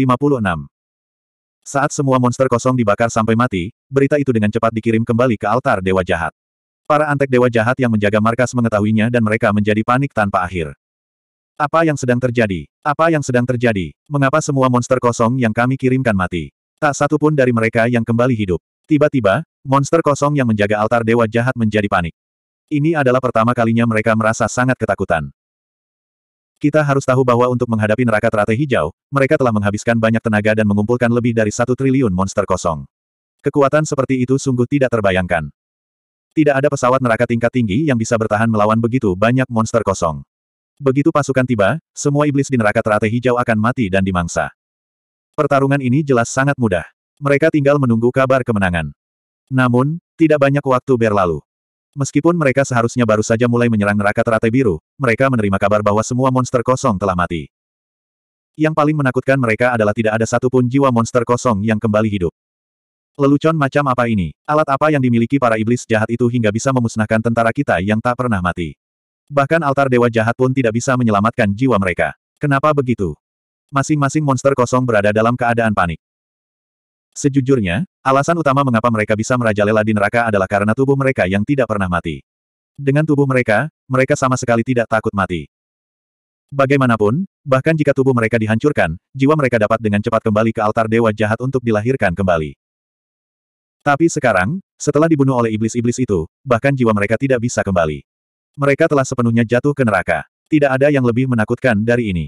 Saat semua monster kosong dibakar sampai mati, berita itu dengan cepat dikirim kembali ke altar Dewa Jahat. Para antek Dewa Jahat yang menjaga markas mengetahuinya dan mereka menjadi panik tanpa akhir. Apa yang sedang terjadi? Apa yang sedang terjadi? Mengapa semua monster kosong yang kami kirimkan mati? Tak satu pun dari mereka yang kembali hidup. Tiba-tiba, monster kosong yang menjaga altar dewa jahat menjadi panik. Ini adalah pertama kalinya mereka merasa sangat ketakutan. Kita harus tahu bahwa untuk menghadapi neraka teratai hijau, mereka telah menghabiskan banyak tenaga dan mengumpulkan lebih dari satu triliun monster kosong. Kekuatan seperti itu sungguh tidak terbayangkan. Tidak ada pesawat neraka tingkat tinggi yang bisa bertahan melawan begitu banyak monster kosong. Begitu pasukan tiba, semua iblis di neraka teratai hijau akan mati dan dimangsa. Pertarungan ini jelas sangat mudah. Mereka tinggal menunggu kabar kemenangan. Namun, tidak banyak waktu berlalu. Meskipun mereka seharusnya baru saja mulai menyerang neraka teratai biru, mereka menerima kabar bahwa semua monster kosong telah mati. Yang paling menakutkan mereka adalah tidak ada satupun jiwa monster kosong yang kembali hidup. Lelucon macam apa ini? Alat apa yang dimiliki para iblis jahat itu hingga bisa memusnahkan tentara kita yang tak pernah mati? Bahkan altar dewa jahat pun tidak bisa menyelamatkan jiwa mereka. Kenapa begitu? Masing-masing monster kosong berada dalam keadaan panik. Sejujurnya, alasan utama mengapa mereka bisa merajalela di neraka adalah karena tubuh mereka yang tidak pernah mati. Dengan tubuh mereka, mereka sama sekali tidak takut mati. Bagaimanapun, bahkan jika tubuh mereka dihancurkan, jiwa mereka dapat dengan cepat kembali ke altar dewa jahat untuk dilahirkan kembali. Tapi sekarang, setelah dibunuh oleh iblis-iblis itu, bahkan jiwa mereka tidak bisa kembali. Mereka telah sepenuhnya jatuh ke neraka. Tidak ada yang lebih menakutkan dari ini.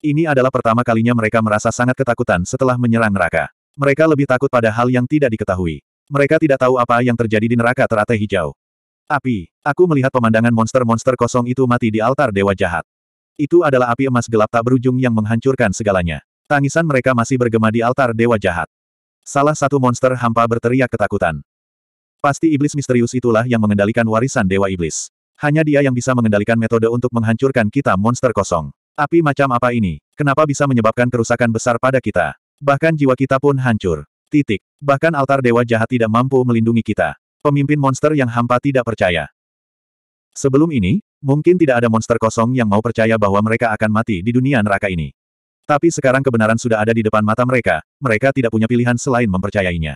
Ini adalah pertama kalinya mereka merasa sangat ketakutan setelah menyerang neraka. Mereka lebih takut pada hal yang tidak diketahui. Mereka tidak tahu apa yang terjadi di neraka teratai hijau. Api, aku melihat pemandangan monster-monster kosong itu mati di altar dewa jahat. Itu adalah api emas gelap tak berujung yang menghancurkan segalanya. Tangisan mereka masih bergema di altar dewa jahat. Salah satu monster hampa berteriak ketakutan. Pasti iblis misterius itulah yang mengendalikan warisan Dewa Iblis. Hanya dia yang bisa mengendalikan metode untuk menghancurkan kita monster kosong. Api macam apa ini? Kenapa bisa menyebabkan kerusakan besar pada kita? Bahkan jiwa kita pun hancur. Titik. Bahkan altar dewa jahat tidak mampu melindungi kita. Pemimpin monster yang hampa tidak percaya. Sebelum ini, mungkin tidak ada monster kosong yang mau percaya bahwa mereka akan mati di dunia neraka ini. Tapi sekarang kebenaran sudah ada di depan mata mereka, mereka tidak punya pilihan selain mempercayainya.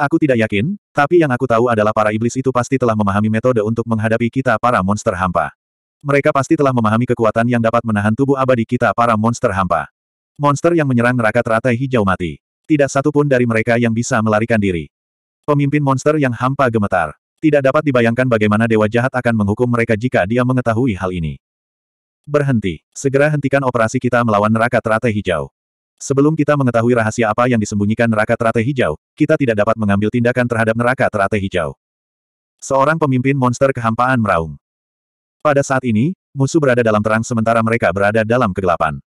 Aku tidak yakin, tapi yang aku tahu adalah para iblis itu pasti telah memahami metode untuk menghadapi kita para monster hampa. Mereka pasti telah memahami kekuatan yang dapat menahan tubuh abadi kita para monster hampa. Monster yang menyerang neraka teratai hijau mati. Tidak satu pun dari mereka yang bisa melarikan diri. Pemimpin monster yang hampa gemetar. Tidak dapat dibayangkan bagaimana dewa jahat akan menghukum mereka jika dia mengetahui hal ini. Berhenti. Segera hentikan operasi kita melawan neraka teratai hijau. Sebelum kita mengetahui rahasia apa yang disembunyikan neraka teratai hijau, kita tidak dapat mengambil tindakan terhadap neraka teratai hijau. Seorang pemimpin monster kehampaan meraung. Pada saat ini, musuh berada dalam terang sementara mereka berada dalam kegelapan.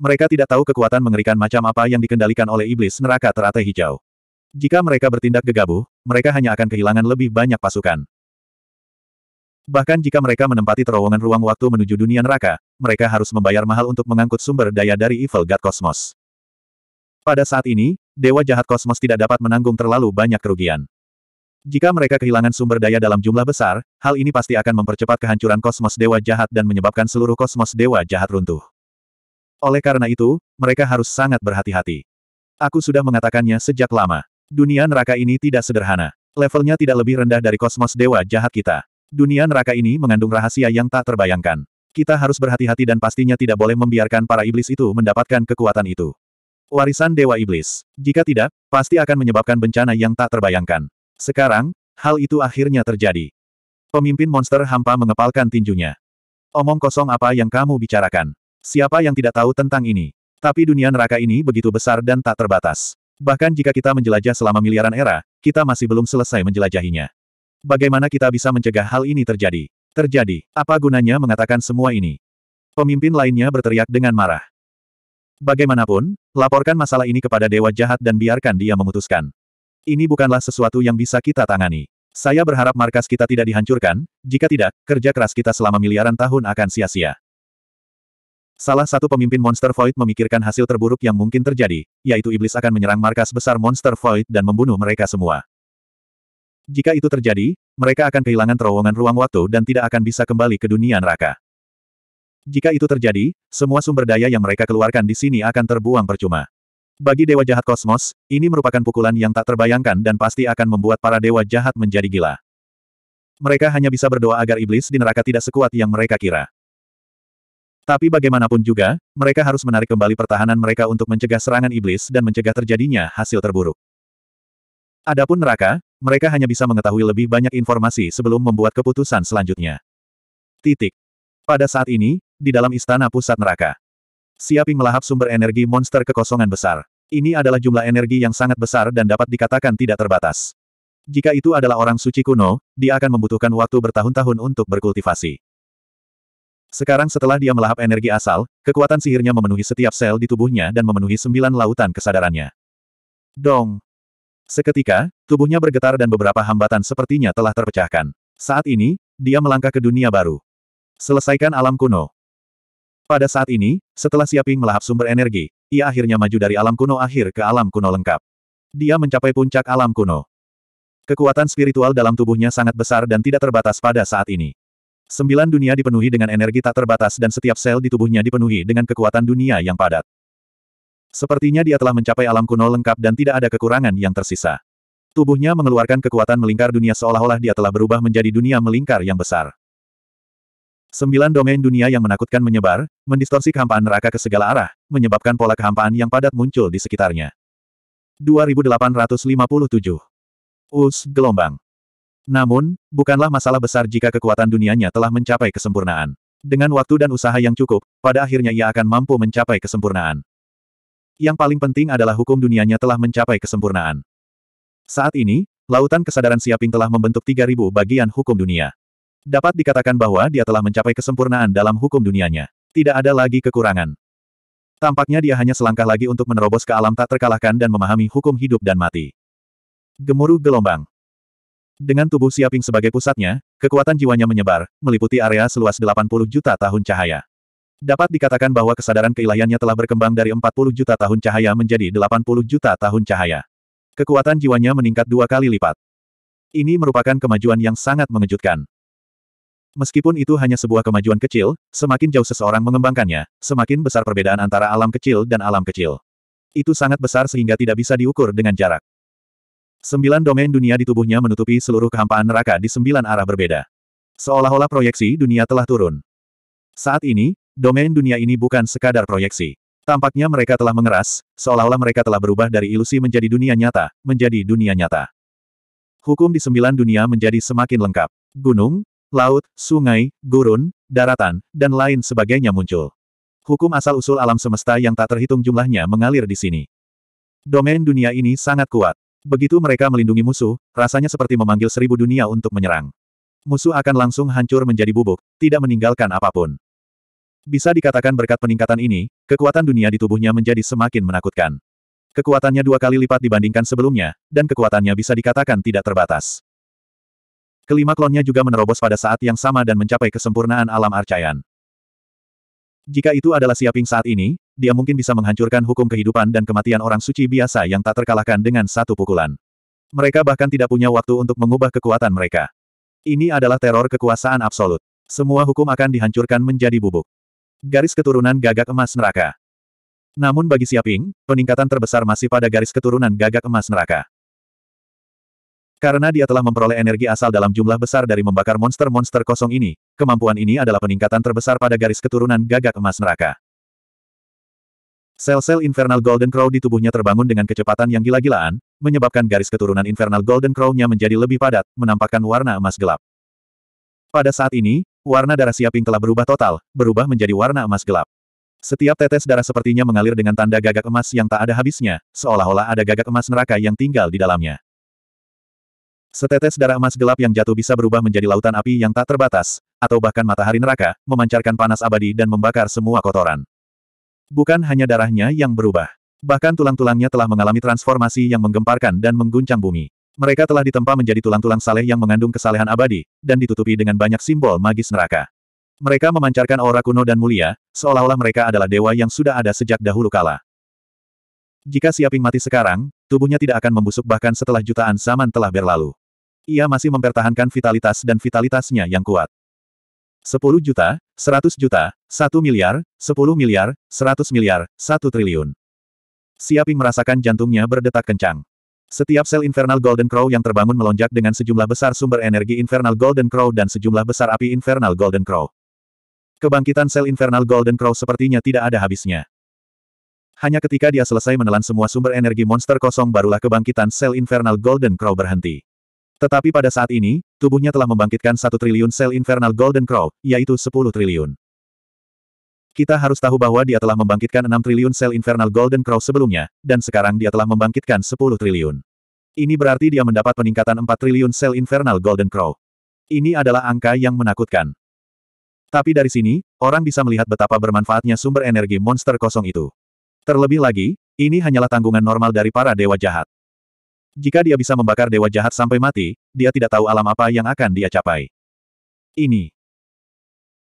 Mereka tidak tahu kekuatan mengerikan macam apa yang dikendalikan oleh iblis neraka teratai hijau. Jika mereka bertindak gegabah, mereka hanya akan kehilangan lebih banyak pasukan. Bahkan jika mereka menempati terowongan ruang waktu menuju dunia neraka, mereka harus membayar mahal untuk mengangkut sumber daya dari Evil God Cosmos. Pada saat ini, Dewa Jahat Kosmos tidak dapat menanggung terlalu banyak kerugian. Jika mereka kehilangan sumber daya dalam jumlah besar, hal ini pasti akan mempercepat kehancuran kosmos dewa jahat dan menyebabkan seluruh kosmos dewa jahat runtuh. Oleh karena itu, mereka harus sangat berhati-hati. Aku sudah mengatakannya sejak lama. Dunia neraka ini tidak sederhana. Levelnya tidak lebih rendah dari kosmos dewa jahat kita. Dunia neraka ini mengandung rahasia yang tak terbayangkan. Kita harus berhati-hati dan pastinya tidak boleh membiarkan para iblis itu mendapatkan kekuatan itu. Warisan Dewa Iblis. Jika tidak, pasti akan menyebabkan bencana yang tak terbayangkan. Sekarang, hal itu akhirnya terjadi. Pemimpin monster hampa mengepalkan tinjunya. Omong kosong apa yang kamu bicarakan? Siapa yang tidak tahu tentang ini? Tapi dunia neraka ini begitu besar dan tak terbatas. Bahkan jika kita menjelajah selama miliaran era, kita masih belum selesai menjelajahinya. Bagaimana kita bisa mencegah hal ini terjadi? Terjadi, apa gunanya mengatakan semua ini? Pemimpin lainnya berteriak dengan marah. Bagaimanapun, laporkan masalah ini kepada dewa jahat dan biarkan dia memutuskan. Ini bukanlah sesuatu yang bisa kita tangani. Saya berharap markas kita tidak dihancurkan, jika tidak, kerja keras kita selama miliaran tahun akan sia-sia. Salah satu pemimpin Monster Void memikirkan hasil terburuk yang mungkin terjadi, yaitu iblis akan menyerang markas besar Monster Void dan membunuh mereka semua. Jika itu terjadi, mereka akan kehilangan terowongan ruang waktu dan tidak akan bisa kembali ke dunia neraka. Jika itu terjadi, semua sumber daya yang mereka keluarkan di sini akan terbuang percuma. Bagi Dewa Jahat Kosmos, ini merupakan pukulan yang tak terbayangkan dan pasti akan membuat para Dewa Jahat menjadi gila. Mereka hanya bisa berdoa agar iblis di neraka tidak sekuat yang mereka kira. Tapi bagaimanapun juga, mereka harus menarik kembali pertahanan mereka untuk mencegah serangan iblis dan mencegah terjadinya hasil terburuk. Adapun neraka, mereka hanya bisa mengetahui lebih banyak informasi sebelum membuat keputusan selanjutnya. Titik. Pada saat ini, di dalam istana pusat neraka, Siaping melahap sumber energi monster kekosongan besar. Ini adalah jumlah energi yang sangat besar dan dapat dikatakan tidak terbatas. Jika itu adalah orang suci kuno, dia akan membutuhkan waktu bertahun-tahun untuk berkultivasi. Sekarang setelah dia melahap energi asal, kekuatan sihirnya memenuhi setiap sel di tubuhnya dan memenuhi sembilan lautan kesadarannya. Dong! Seketika, tubuhnya bergetar dan beberapa hambatan sepertinya telah terpecahkan. Saat ini, dia melangkah ke dunia baru. Selesaikan alam kuno. Pada saat ini, setelah Siaping melahap sumber energi, ia akhirnya maju dari alam kuno akhir ke alam kuno lengkap. Dia mencapai puncak alam kuno. Kekuatan spiritual dalam tubuhnya sangat besar dan tidak terbatas pada saat ini. Sembilan dunia dipenuhi dengan energi tak terbatas dan setiap sel di tubuhnya dipenuhi dengan kekuatan dunia yang padat. Sepertinya dia telah mencapai alam kuno lengkap dan tidak ada kekurangan yang tersisa. Tubuhnya mengeluarkan kekuatan melingkar dunia seolah-olah dia telah berubah menjadi dunia melingkar yang besar. Sembilan domain dunia yang menakutkan menyebar, mendistorsi kehampaan neraka ke segala arah, menyebabkan pola kehampaan yang padat muncul di sekitarnya. 2857 Us Gelombang namun, bukanlah masalah besar jika kekuatan dunianya telah mencapai kesempurnaan. Dengan waktu dan usaha yang cukup, pada akhirnya ia akan mampu mencapai kesempurnaan. Yang paling penting adalah hukum dunianya telah mencapai kesempurnaan. Saat ini, lautan kesadaran Siaping telah membentuk 3.000 bagian hukum dunia. Dapat dikatakan bahwa dia telah mencapai kesempurnaan dalam hukum dunianya. Tidak ada lagi kekurangan. Tampaknya dia hanya selangkah lagi untuk menerobos ke alam tak terkalahkan dan memahami hukum hidup dan mati. Gemuruh gelombang. Dengan tubuh Siaping sebagai pusatnya, kekuatan jiwanya menyebar, meliputi area seluas 80 juta tahun cahaya. Dapat dikatakan bahwa kesadaran keilahiannya telah berkembang dari 40 juta tahun cahaya menjadi 80 juta tahun cahaya. Kekuatan jiwanya meningkat dua kali lipat. Ini merupakan kemajuan yang sangat mengejutkan. Meskipun itu hanya sebuah kemajuan kecil, semakin jauh seseorang mengembangkannya, semakin besar perbedaan antara alam kecil dan alam kecil. Itu sangat besar sehingga tidak bisa diukur dengan jarak. Sembilan domain dunia di tubuhnya menutupi seluruh kehampaan neraka di sembilan arah berbeda. Seolah-olah proyeksi dunia telah turun. Saat ini, domain dunia ini bukan sekadar proyeksi. Tampaknya mereka telah mengeras, seolah-olah mereka telah berubah dari ilusi menjadi dunia nyata, menjadi dunia nyata. Hukum di sembilan dunia menjadi semakin lengkap. Gunung, laut, sungai, gurun, daratan, dan lain sebagainya muncul. Hukum asal-usul alam semesta yang tak terhitung jumlahnya mengalir di sini. Domain dunia ini sangat kuat. Begitu mereka melindungi musuh, rasanya seperti memanggil seribu dunia untuk menyerang. Musuh akan langsung hancur menjadi bubuk, tidak meninggalkan apapun. Bisa dikatakan berkat peningkatan ini, kekuatan dunia di tubuhnya menjadi semakin menakutkan. Kekuatannya dua kali lipat dibandingkan sebelumnya, dan kekuatannya bisa dikatakan tidak terbatas. Kelima klonnya juga menerobos pada saat yang sama dan mencapai kesempurnaan alam arcayan. Jika itu adalah Siaping saat ini, dia mungkin bisa menghancurkan hukum kehidupan dan kematian orang suci biasa yang tak terkalahkan dengan satu pukulan. Mereka bahkan tidak punya waktu untuk mengubah kekuatan mereka. Ini adalah teror kekuasaan absolut. Semua hukum akan dihancurkan menjadi bubuk. Garis keturunan gagak emas neraka. Namun bagi Siaping, peningkatan terbesar masih pada garis keturunan gagak emas neraka. Karena dia telah memperoleh energi asal dalam jumlah besar dari membakar monster-monster kosong ini, kemampuan ini adalah peningkatan terbesar pada garis keturunan gagak emas neraka. Sel-sel Infernal Golden Crow di tubuhnya terbangun dengan kecepatan yang gila-gilaan, menyebabkan garis keturunan Infernal Golden Crow-nya menjadi lebih padat, menampakkan warna emas gelap. Pada saat ini, warna darah Siaping telah berubah total, berubah menjadi warna emas gelap. Setiap tetes darah sepertinya mengalir dengan tanda gagak emas yang tak ada habisnya, seolah-olah ada gagak emas neraka yang tinggal di dalamnya. Setetes darah emas gelap yang jatuh bisa berubah menjadi lautan api yang tak terbatas, atau bahkan matahari neraka, memancarkan panas abadi dan membakar semua kotoran. Bukan hanya darahnya yang berubah. Bahkan tulang-tulangnya telah mengalami transformasi yang menggemparkan dan mengguncang bumi. Mereka telah ditempa menjadi tulang-tulang saleh yang mengandung kesalehan abadi, dan ditutupi dengan banyak simbol magis neraka. Mereka memancarkan aura kuno dan mulia, seolah-olah mereka adalah dewa yang sudah ada sejak dahulu kala. Jika Siaping mati sekarang, tubuhnya tidak akan membusuk bahkan setelah jutaan zaman telah berlalu. Ia masih mempertahankan vitalitas dan vitalitasnya yang kuat. 10 juta, 100 juta, 1 miliar, 10 miliar, 100 miliar, 1 triliun. Siaping merasakan jantungnya berdetak kencang. Setiap sel Infernal Golden Crow yang terbangun melonjak dengan sejumlah besar sumber energi Infernal Golden Crow dan sejumlah besar api Infernal Golden Crow. Kebangkitan sel Infernal Golden Crow sepertinya tidak ada habisnya. Hanya ketika dia selesai menelan semua sumber energi monster kosong barulah kebangkitan sel Infernal Golden Crow berhenti. Tetapi pada saat ini, tubuhnya telah membangkitkan satu triliun sel Infernal Golden Crow, yaitu 10 triliun. Kita harus tahu bahwa dia telah membangkitkan 6 triliun sel Infernal Golden Crow sebelumnya, dan sekarang dia telah membangkitkan 10 triliun. Ini berarti dia mendapat peningkatan 4 triliun sel Infernal Golden Crow. Ini adalah angka yang menakutkan. Tapi dari sini, orang bisa melihat betapa bermanfaatnya sumber energi monster kosong itu. Terlebih lagi, ini hanyalah tanggungan normal dari para dewa jahat. Jika dia bisa membakar dewa jahat sampai mati, dia tidak tahu alam apa yang akan dia capai. Ini.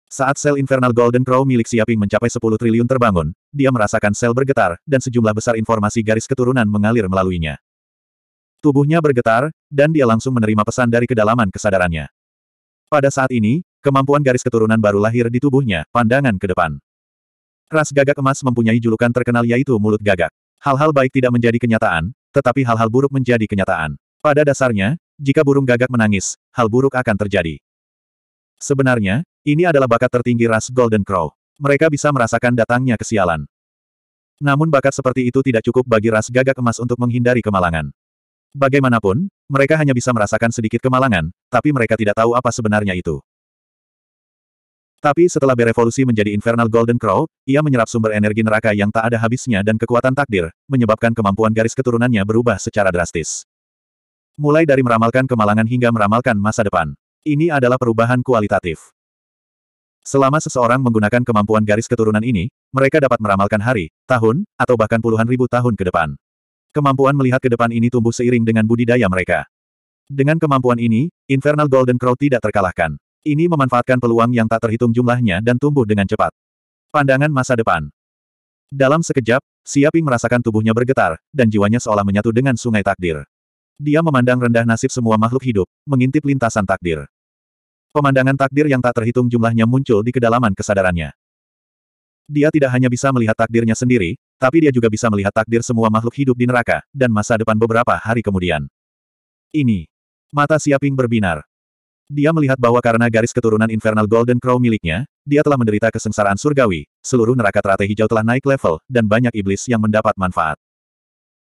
Saat sel Infernal Golden Crow milik Siaping mencapai 10 triliun terbangun, dia merasakan sel bergetar, dan sejumlah besar informasi garis keturunan mengalir melaluinya. Tubuhnya bergetar, dan dia langsung menerima pesan dari kedalaman kesadarannya. Pada saat ini, kemampuan garis keturunan baru lahir di tubuhnya, pandangan ke depan. Ras gagak emas mempunyai julukan terkenal yaitu mulut gagak. Hal-hal baik tidak menjadi kenyataan, tetapi hal-hal buruk menjadi kenyataan. Pada dasarnya, jika burung gagak menangis, hal buruk akan terjadi. Sebenarnya, ini adalah bakat tertinggi ras Golden Crow. Mereka bisa merasakan datangnya kesialan. Namun bakat seperti itu tidak cukup bagi ras gagak emas untuk menghindari kemalangan. Bagaimanapun, mereka hanya bisa merasakan sedikit kemalangan, tapi mereka tidak tahu apa sebenarnya itu. Tapi setelah berevolusi menjadi Infernal Golden Crow, ia menyerap sumber energi neraka yang tak ada habisnya dan kekuatan takdir, menyebabkan kemampuan garis keturunannya berubah secara drastis. Mulai dari meramalkan kemalangan hingga meramalkan masa depan. Ini adalah perubahan kualitatif. Selama seseorang menggunakan kemampuan garis keturunan ini, mereka dapat meramalkan hari, tahun, atau bahkan puluhan ribu tahun ke depan. Kemampuan melihat ke depan ini tumbuh seiring dengan budidaya mereka. Dengan kemampuan ini, Infernal Golden Crow tidak terkalahkan. Ini memanfaatkan peluang yang tak terhitung jumlahnya dan tumbuh dengan cepat. Pandangan masa depan. Dalam sekejap, Siaping merasakan tubuhnya bergetar, dan jiwanya seolah menyatu dengan sungai takdir. Dia memandang rendah nasib semua makhluk hidup, mengintip lintasan takdir. Pemandangan takdir yang tak terhitung jumlahnya muncul di kedalaman kesadarannya. Dia tidak hanya bisa melihat takdirnya sendiri, tapi dia juga bisa melihat takdir semua makhluk hidup di neraka, dan masa depan beberapa hari kemudian. Ini. Mata Siaping berbinar. Dia melihat bahwa karena garis keturunan Infernal Golden Crow miliknya, dia telah menderita kesengsaraan surgawi, seluruh neraka teratai hijau telah naik level, dan banyak iblis yang mendapat manfaat.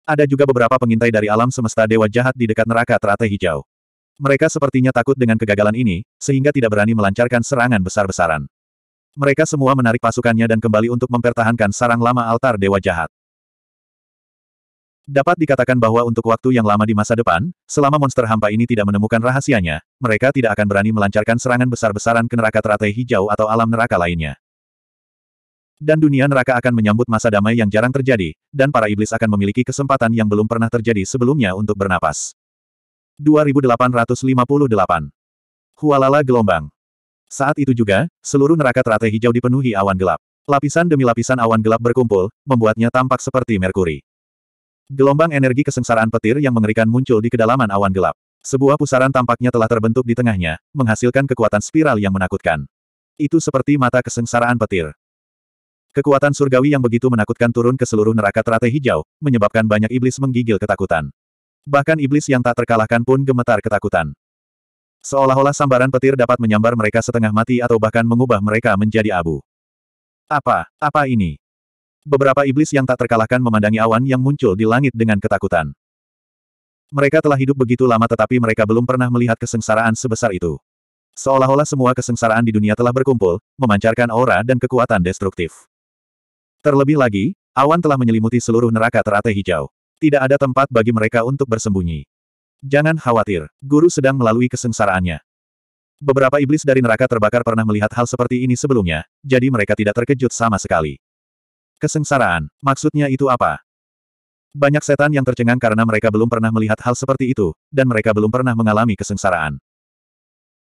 Ada juga beberapa pengintai dari alam semesta dewa jahat di dekat neraka teratai hijau. Mereka sepertinya takut dengan kegagalan ini, sehingga tidak berani melancarkan serangan besar-besaran. Mereka semua menarik pasukannya dan kembali untuk mempertahankan sarang lama altar dewa jahat. Dapat dikatakan bahwa untuk waktu yang lama di masa depan, selama monster hampa ini tidak menemukan rahasianya, mereka tidak akan berani melancarkan serangan besar-besaran ke neraka teratai hijau atau alam neraka lainnya. Dan dunia neraka akan menyambut masa damai yang jarang terjadi, dan para iblis akan memiliki kesempatan yang belum pernah terjadi sebelumnya untuk bernapas. 2858 Hualala Gelombang Saat itu juga, seluruh neraka teratai hijau dipenuhi awan gelap. Lapisan demi lapisan awan gelap berkumpul, membuatnya tampak seperti merkuri. Gelombang energi kesengsaraan petir yang mengerikan muncul di kedalaman awan gelap. Sebuah pusaran tampaknya telah terbentuk di tengahnya, menghasilkan kekuatan spiral yang menakutkan. Itu seperti mata kesengsaraan petir. Kekuatan surgawi yang begitu menakutkan turun ke seluruh neraka teratai hijau, menyebabkan banyak iblis menggigil ketakutan. Bahkan iblis yang tak terkalahkan pun gemetar ketakutan. Seolah-olah sambaran petir dapat menyambar mereka setengah mati atau bahkan mengubah mereka menjadi abu. Apa, apa ini? Beberapa iblis yang tak terkalahkan memandangi awan yang muncul di langit dengan ketakutan. Mereka telah hidup begitu lama tetapi mereka belum pernah melihat kesengsaraan sebesar itu. Seolah-olah semua kesengsaraan di dunia telah berkumpul, memancarkan aura dan kekuatan destruktif. Terlebih lagi, awan telah menyelimuti seluruh neraka teratai hijau. Tidak ada tempat bagi mereka untuk bersembunyi. Jangan khawatir, guru sedang melalui kesengsaraannya. Beberapa iblis dari neraka terbakar pernah melihat hal seperti ini sebelumnya, jadi mereka tidak terkejut sama sekali. Kesengsaraan, maksudnya itu apa? Banyak setan yang tercengang karena mereka belum pernah melihat hal seperti itu, dan mereka belum pernah mengalami kesengsaraan.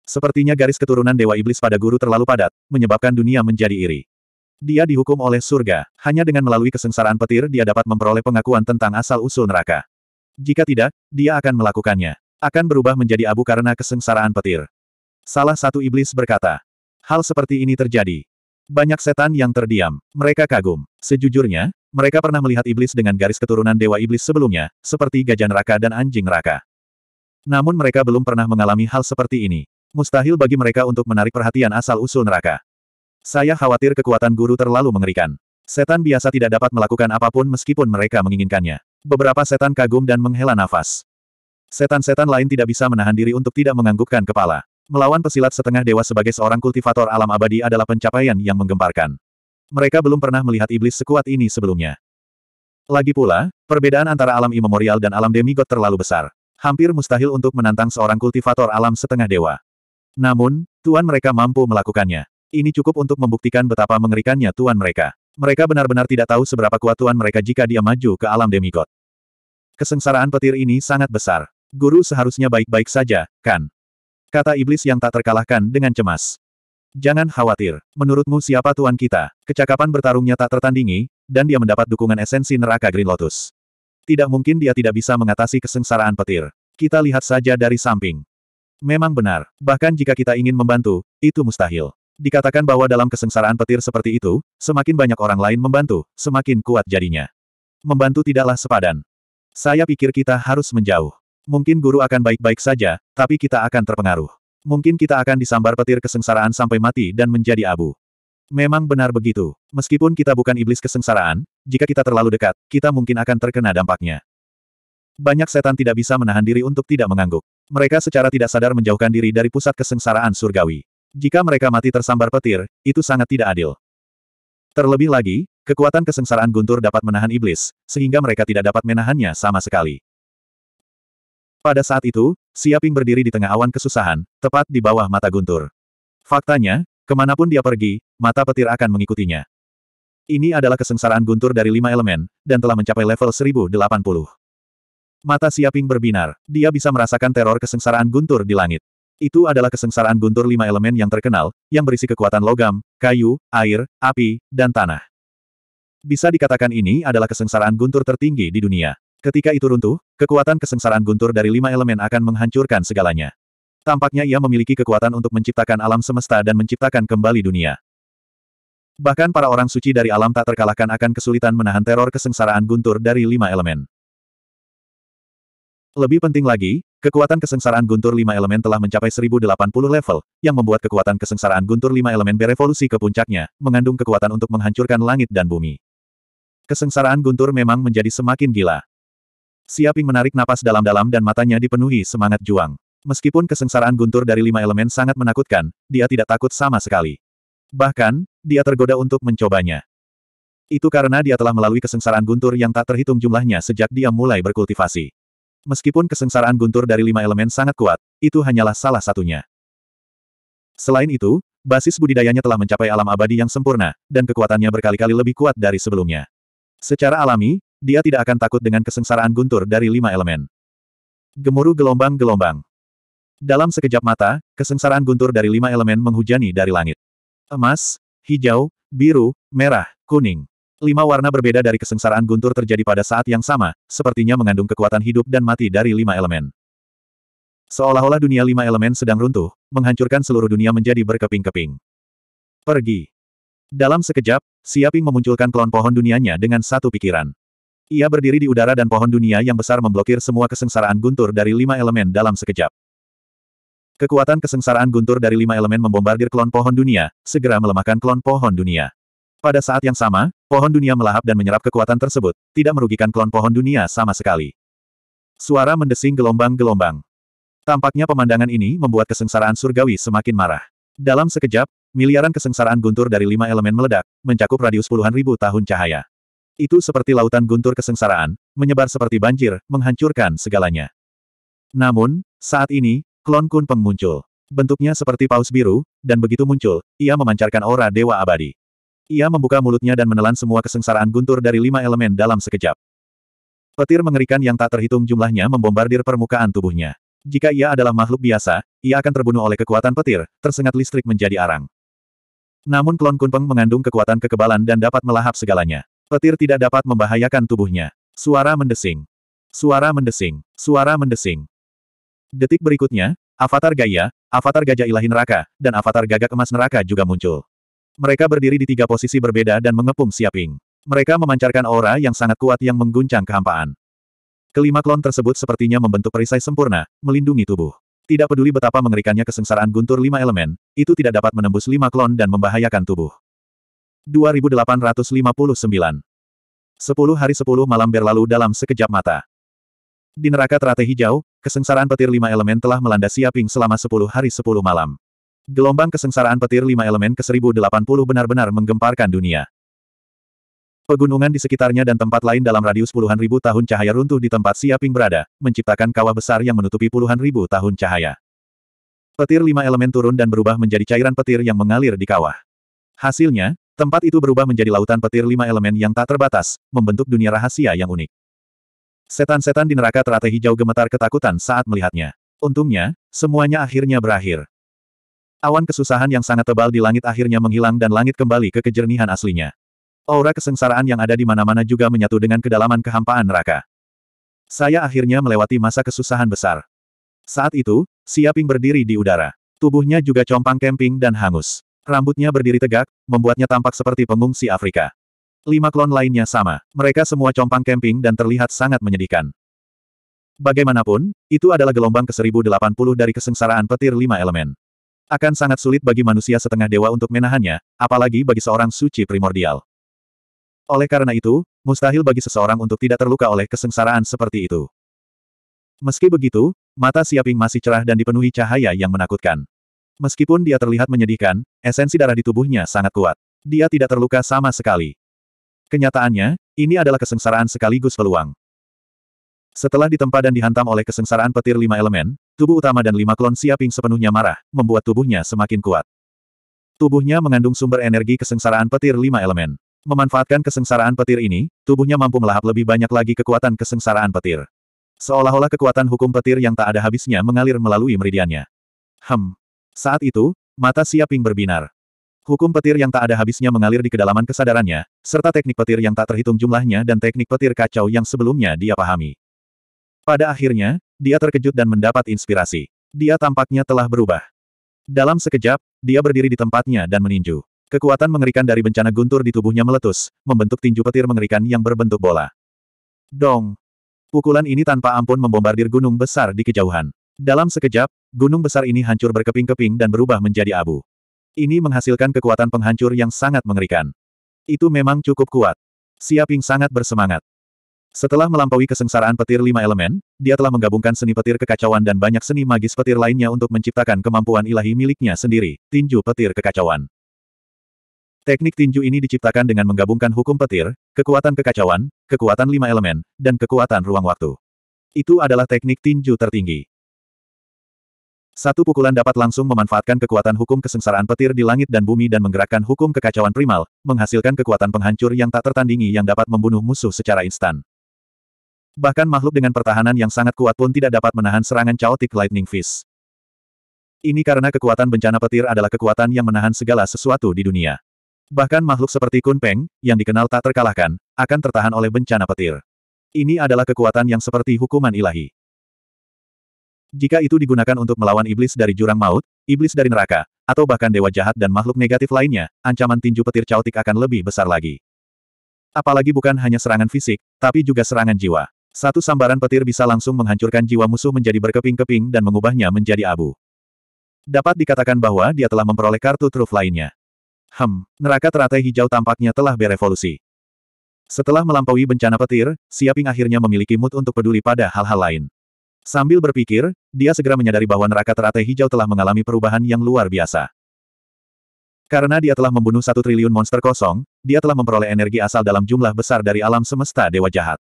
Sepertinya garis keturunan Dewa Iblis pada guru terlalu padat, menyebabkan dunia menjadi iri. Dia dihukum oleh surga, hanya dengan melalui kesengsaraan petir dia dapat memperoleh pengakuan tentang asal-usul neraka. Jika tidak, dia akan melakukannya. Akan berubah menjadi abu karena kesengsaraan petir. Salah satu iblis berkata, hal seperti ini terjadi. Banyak setan yang terdiam. Mereka kagum. Sejujurnya, mereka pernah melihat iblis dengan garis keturunan Dewa Iblis sebelumnya, seperti gajah neraka dan anjing neraka. Namun mereka belum pernah mengalami hal seperti ini. Mustahil bagi mereka untuk menarik perhatian asal-usul neraka. Saya khawatir kekuatan guru terlalu mengerikan. Setan biasa tidak dapat melakukan apapun meskipun mereka menginginkannya. Beberapa setan kagum dan menghela nafas. Setan-setan lain tidak bisa menahan diri untuk tidak menganggukkan kepala. Melawan pesilat setengah dewa sebagai seorang kultivator alam abadi adalah pencapaian yang menggemparkan. Mereka belum pernah melihat iblis sekuat ini sebelumnya. Lagi pula, perbedaan antara alam imemorial dan alam demigod terlalu besar. Hampir mustahil untuk menantang seorang kultivator alam setengah dewa. Namun, tuan mereka mampu melakukannya. Ini cukup untuk membuktikan betapa mengerikannya tuan mereka. Mereka benar-benar tidak tahu seberapa kuat tuan mereka jika dia maju ke alam demigod. Kesengsaraan petir ini sangat besar. Guru seharusnya baik-baik saja, kan? Kata iblis yang tak terkalahkan dengan cemas. Jangan khawatir. Menurutmu siapa tuan kita? Kecakapan bertarungnya tak tertandingi, dan dia mendapat dukungan esensi neraka Green Lotus. Tidak mungkin dia tidak bisa mengatasi kesengsaraan petir. Kita lihat saja dari samping. Memang benar. Bahkan jika kita ingin membantu, itu mustahil. Dikatakan bahwa dalam kesengsaraan petir seperti itu, semakin banyak orang lain membantu, semakin kuat jadinya. Membantu tidaklah sepadan. Saya pikir kita harus menjauh. Mungkin guru akan baik-baik saja, tapi kita akan terpengaruh. Mungkin kita akan disambar petir kesengsaraan sampai mati dan menjadi abu. Memang benar begitu. Meskipun kita bukan iblis kesengsaraan, jika kita terlalu dekat, kita mungkin akan terkena dampaknya. Banyak setan tidak bisa menahan diri untuk tidak mengangguk. Mereka secara tidak sadar menjauhkan diri dari pusat kesengsaraan surgawi. Jika mereka mati tersambar petir, itu sangat tidak adil. Terlebih lagi, kekuatan kesengsaraan guntur dapat menahan iblis, sehingga mereka tidak dapat menahannya sama sekali. Pada saat itu, Siaping berdiri di tengah awan kesusahan, tepat di bawah mata Guntur. Faktanya, kemanapun dia pergi, mata petir akan mengikutinya. Ini adalah kesengsaraan Guntur dari lima elemen, dan telah mencapai level 1080. Mata Siaping berbinar. Dia bisa merasakan teror kesengsaraan Guntur di langit. Itu adalah kesengsaraan Guntur lima elemen yang terkenal, yang berisi kekuatan logam, kayu, air, api, dan tanah. Bisa dikatakan ini adalah kesengsaraan Guntur tertinggi di dunia. Ketika itu runtuh, kekuatan kesengsaraan guntur dari lima elemen akan menghancurkan segalanya. Tampaknya ia memiliki kekuatan untuk menciptakan alam semesta dan menciptakan kembali dunia. Bahkan para orang suci dari alam tak terkalahkan akan kesulitan menahan teror kesengsaraan guntur dari lima elemen. Lebih penting lagi, kekuatan kesengsaraan guntur lima elemen telah mencapai 1080 level, yang membuat kekuatan kesengsaraan guntur lima elemen berevolusi ke puncaknya, mengandung kekuatan untuk menghancurkan langit dan bumi. Kesengsaraan guntur memang menjadi semakin gila. Siaping menarik napas dalam-dalam dan matanya dipenuhi semangat juang. Meskipun kesengsaraan guntur dari lima elemen sangat menakutkan, dia tidak takut sama sekali. Bahkan, dia tergoda untuk mencobanya. Itu karena dia telah melalui kesengsaraan guntur yang tak terhitung jumlahnya sejak dia mulai berkultivasi. Meskipun kesengsaraan guntur dari lima elemen sangat kuat, itu hanyalah salah satunya. Selain itu, basis budidayanya telah mencapai alam abadi yang sempurna, dan kekuatannya berkali-kali lebih kuat dari sebelumnya. Secara alami, dia tidak akan takut dengan kesengsaraan guntur dari lima elemen. Gemuruh gelombang-gelombang. Dalam sekejap mata, kesengsaraan guntur dari lima elemen menghujani dari langit. Emas, hijau, biru, merah, kuning. Lima warna berbeda dari kesengsaraan guntur terjadi pada saat yang sama, sepertinya mengandung kekuatan hidup dan mati dari lima elemen. Seolah-olah dunia lima elemen sedang runtuh, menghancurkan seluruh dunia menjadi berkeping-keping. Pergi. Dalam sekejap, Siaping memunculkan klon pohon dunianya dengan satu pikiran. Ia berdiri di udara dan pohon dunia yang besar memblokir semua kesengsaraan guntur dari lima elemen dalam sekejap. Kekuatan kesengsaraan guntur dari lima elemen membombardir klon pohon dunia, segera melemahkan klon pohon dunia. Pada saat yang sama, pohon dunia melahap dan menyerap kekuatan tersebut, tidak merugikan klon pohon dunia sama sekali. Suara mendesing gelombang-gelombang. Tampaknya pemandangan ini membuat kesengsaraan surgawi semakin marah. Dalam sekejap, miliaran kesengsaraan guntur dari lima elemen meledak, mencakup radius puluhan ribu tahun cahaya. Itu seperti lautan guntur kesengsaraan, menyebar seperti banjir, menghancurkan segalanya. Namun, saat ini, klon Kun Peng muncul. Bentuknya seperti paus biru, dan begitu muncul, ia memancarkan aura dewa abadi. Ia membuka mulutnya dan menelan semua kesengsaraan guntur dari lima elemen dalam sekejap. Petir mengerikan yang tak terhitung jumlahnya membombardir permukaan tubuhnya. Jika ia adalah makhluk biasa, ia akan terbunuh oleh kekuatan petir, tersengat listrik menjadi arang. Namun klon Kunpeng mengandung kekuatan kekebalan dan dapat melahap segalanya. Petir tidak dapat membahayakan tubuhnya. Suara mendesing. Suara mendesing. Suara mendesing. Detik berikutnya, avatar Gaia, avatar gajah ilahi neraka, dan avatar gagak emas neraka juga muncul. Mereka berdiri di tiga posisi berbeda dan mengepung Siaping. Mereka memancarkan aura yang sangat kuat yang mengguncang kehampaan. Kelima klon tersebut sepertinya membentuk perisai sempurna, melindungi tubuh. Tidak peduli betapa mengerikannya kesengsaraan guntur lima elemen, itu tidak dapat menembus lima klon dan membahayakan tubuh. 2859. 10 hari 10 malam berlalu dalam sekejap mata. Di neraka teratai hijau, kesengsaraan petir lima elemen telah melanda Siaping selama 10 hari 10 malam. Gelombang kesengsaraan petir lima elemen ke 1080 benar-benar menggemparkan dunia. Pegunungan di sekitarnya dan tempat lain dalam radius puluhan ribu tahun cahaya runtuh di tempat Siaping berada, menciptakan kawah besar yang menutupi puluhan ribu tahun cahaya. Petir lima elemen turun dan berubah menjadi cairan petir yang mengalir di kawah. Hasilnya, Tempat itu berubah menjadi lautan petir lima elemen yang tak terbatas, membentuk dunia rahasia yang unik. Setan-setan di neraka teratai hijau gemetar ketakutan saat melihatnya. Untungnya, semuanya akhirnya berakhir. Awan kesusahan yang sangat tebal di langit akhirnya menghilang dan langit kembali ke kejernihan aslinya. Aura kesengsaraan yang ada di mana-mana juga menyatu dengan kedalaman kehampaan neraka. Saya akhirnya melewati masa kesusahan besar. Saat itu, Siaping berdiri di udara. Tubuhnya juga compang kemping dan hangus. Rambutnya berdiri tegak, membuatnya tampak seperti pengungsi Afrika. Lima klon lainnya sama. Mereka semua compang camping dan terlihat sangat menyedihkan. Bagaimanapun, itu adalah gelombang ke-1080 dari kesengsaraan petir lima elemen. Akan sangat sulit bagi manusia setengah dewa untuk menahannya, apalagi bagi seorang suci primordial. Oleh karena itu, mustahil bagi seseorang untuk tidak terluka oleh kesengsaraan seperti itu. Meski begitu, mata Siaping masih cerah dan dipenuhi cahaya yang menakutkan. Meskipun dia terlihat menyedihkan, esensi darah di tubuhnya sangat kuat. Dia tidak terluka sama sekali. Kenyataannya, ini adalah kesengsaraan sekaligus peluang. Setelah ditempa dan dihantam oleh kesengsaraan petir lima elemen, tubuh utama dan lima klon siaping sepenuhnya marah, membuat tubuhnya semakin kuat. Tubuhnya mengandung sumber energi kesengsaraan petir lima elemen. Memanfaatkan kesengsaraan petir ini, tubuhnya mampu melahap lebih banyak lagi kekuatan kesengsaraan petir. Seolah-olah kekuatan hukum petir yang tak ada habisnya mengalir melalui meridiannya. Hem, saat itu, mata Siaping berbinar. Hukum petir yang tak ada habisnya mengalir di kedalaman kesadarannya, serta teknik petir yang tak terhitung jumlahnya dan teknik petir kacau yang sebelumnya dia pahami. Pada akhirnya, dia terkejut dan mendapat inspirasi. Dia tampaknya telah berubah. Dalam sekejap, dia berdiri di tempatnya dan meninju. Kekuatan mengerikan dari bencana guntur di tubuhnya meletus, membentuk tinju petir mengerikan yang berbentuk bola. Dong! Pukulan ini tanpa ampun membombardir gunung besar di kejauhan. Dalam sekejap, gunung besar ini hancur berkeping-keping dan berubah menjadi abu. Ini menghasilkan kekuatan penghancur yang sangat mengerikan. Itu memang cukup kuat. Siaping sangat bersemangat. Setelah melampaui kesengsaraan petir lima elemen, dia telah menggabungkan seni petir kekacauan dan banyak seni magis petir lainnya untuk menciptakan kemampuan ilahi miliknya sendiri, tinju petir kekacauan. Teknik tinju ini diciptakan dengan menggabungkan hukum petir, kekuatan kekacauan, kekuatan lima elemen, dan kekuatan ruang waktu. Itu adalah teknik tinju tertinggi. Satu pukulan dapat langsung memanfaatkan kekuatan hukum kesengsaraan petir di langit dan bumi dan menggerakkan hukum kekacauan primal, menghasilkan kekuatan penghancur yang tak tertandingi yang dapat membunuh musuh secara instan. Bahkan makhluk dengan pertahanan yang sangat kuat pun tidak dapat menahan serangan chaotic lightning fist. Ini karena kekuatan bencana petir adalah kekuatan yang menahan segala sesuatu di dunia. Bahkan makhluk seperti Kunpeng, yang dikenal tak terkalahkan, akan tertahan oleh bencana petir. Ini adalah kekuatan yang seperti hukuman ilahi. Jika itu digunakan untuk melawan iblis dari jurang maut, iblis dari neraka, atau bahkan dewa jahat dan makhluk negatif lainnya, ancaman tinju petir caotik akan lebih besar lagi. Apalagi bukan hanya serangan fisik, tapi juga serangan jiwa. Satu sambaran petir bisa langsung menghancurkan jiwa musuh menjadi berkeping-keping dan mengubahnya menjadi abu. Dapat dikatakan bahwa dia telah memperoleh kartu truf lainnya. Hem, neraka teratai hijau tampaknya telah berevolusi. Setelah melampaui bencana petir, Siaping akhirnya memiliki mood untuk peduli pada hal-hal lain. Sambil berpikir, dia segera menyadari bahwa neraka teratai hijau telah mengalami perubahan yang luar biasa. Karena dia telah membunuh satu triliun monster kosong, dia telah memperoleh energi asal dalam jumlah besar dari alam semesta dewa jahat.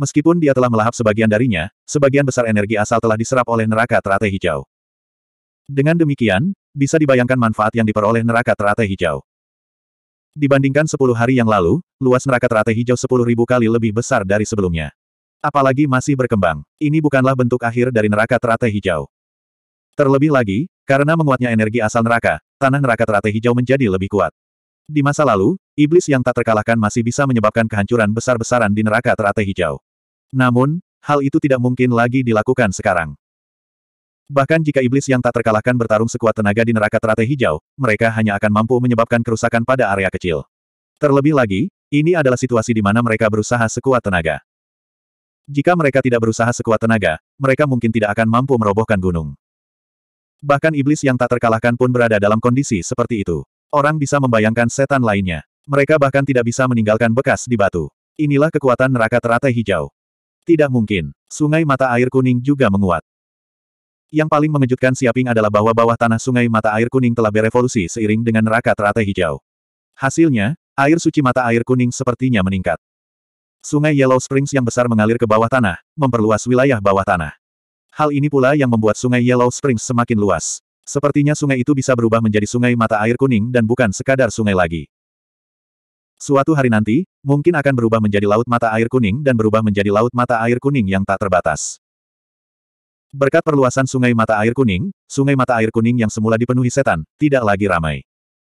Meskipun dia telah melahap sebagian darinya, sebagian besar energi asal telah diserap oleh neraka teratai hijau. Dengan demikian, bisa dibayangkan manfaat yang diperoleh neraka teratai hijau. Dibandingkan sepuluh hari yang lalu, luas neraka teratai hijau 10.000 kali lebih besar dari sebelumnya. Apalagi masih berkembang. Ini bukanlah bentuk akhir dari neraka teratai hijau. Terlebih lagi, karena menguatnya energi asal neraka, tanah neraka teratai hijau menjadi lebih kuat. Di masa lalu, iblis yang tak terkalahkan masih bisa menyebabkan kehancuran besar-besaran di neraka teratai hijau. Namun, hal itu tidak mungkin lagi dilakukan sekarang. Bahkan jika iblis yang tak terkalahkan bertarung sekuat tenaga di neraka teratai hijau, mereka hanya akan mampu menyebabkan kerusakan pada area kecil. Terlebih lagi, ini adalah situasi di mana mereka berusaha sekuat tenaga. Jika mereka tidak berusaha sekuat tenaga, mereka mungkin tidak akan mampu merobohkan gunung. Bahkan iblis yang tak terkalahkan pun berada dalam kondisi seperti itu. Orang bisa membayangkan setan lainnya. Mereka bahkan tidak bisa meninggalkan bekas di batu. Inilah kekuatan neraka teratai hijau. Tidak mungkin. Sungai mata air kuning juga menguat. Yang paling mengejutkan Siaping adalah bahwa bawah tanah sungai mata air kuning telah berevolusi seiring dengan neraka teratai hijau. Hasilnya, air suci mata air kuning sepertinya meningkat. Sungai Yellow Springs yang besar mengalir ke bawah tanah, memperluas wilayah bawah tanah. Hal ini pula yang membuat sungai Yellow Springs semakin luas. Sepertinya sungai itu bisa berubah menjadi sungai mata air kuning dan bukan sekadar sungai lagi. Suatu hari nanti, mungkin akan berubah menjadi laut mata air kuning dan berubah menjadi laut mata air kuning yang tak terbatas. Berkat perluasan sungai mata air kuning, sungai mata air kuning yang semula dipenuhi setan, tidak lagi ramai.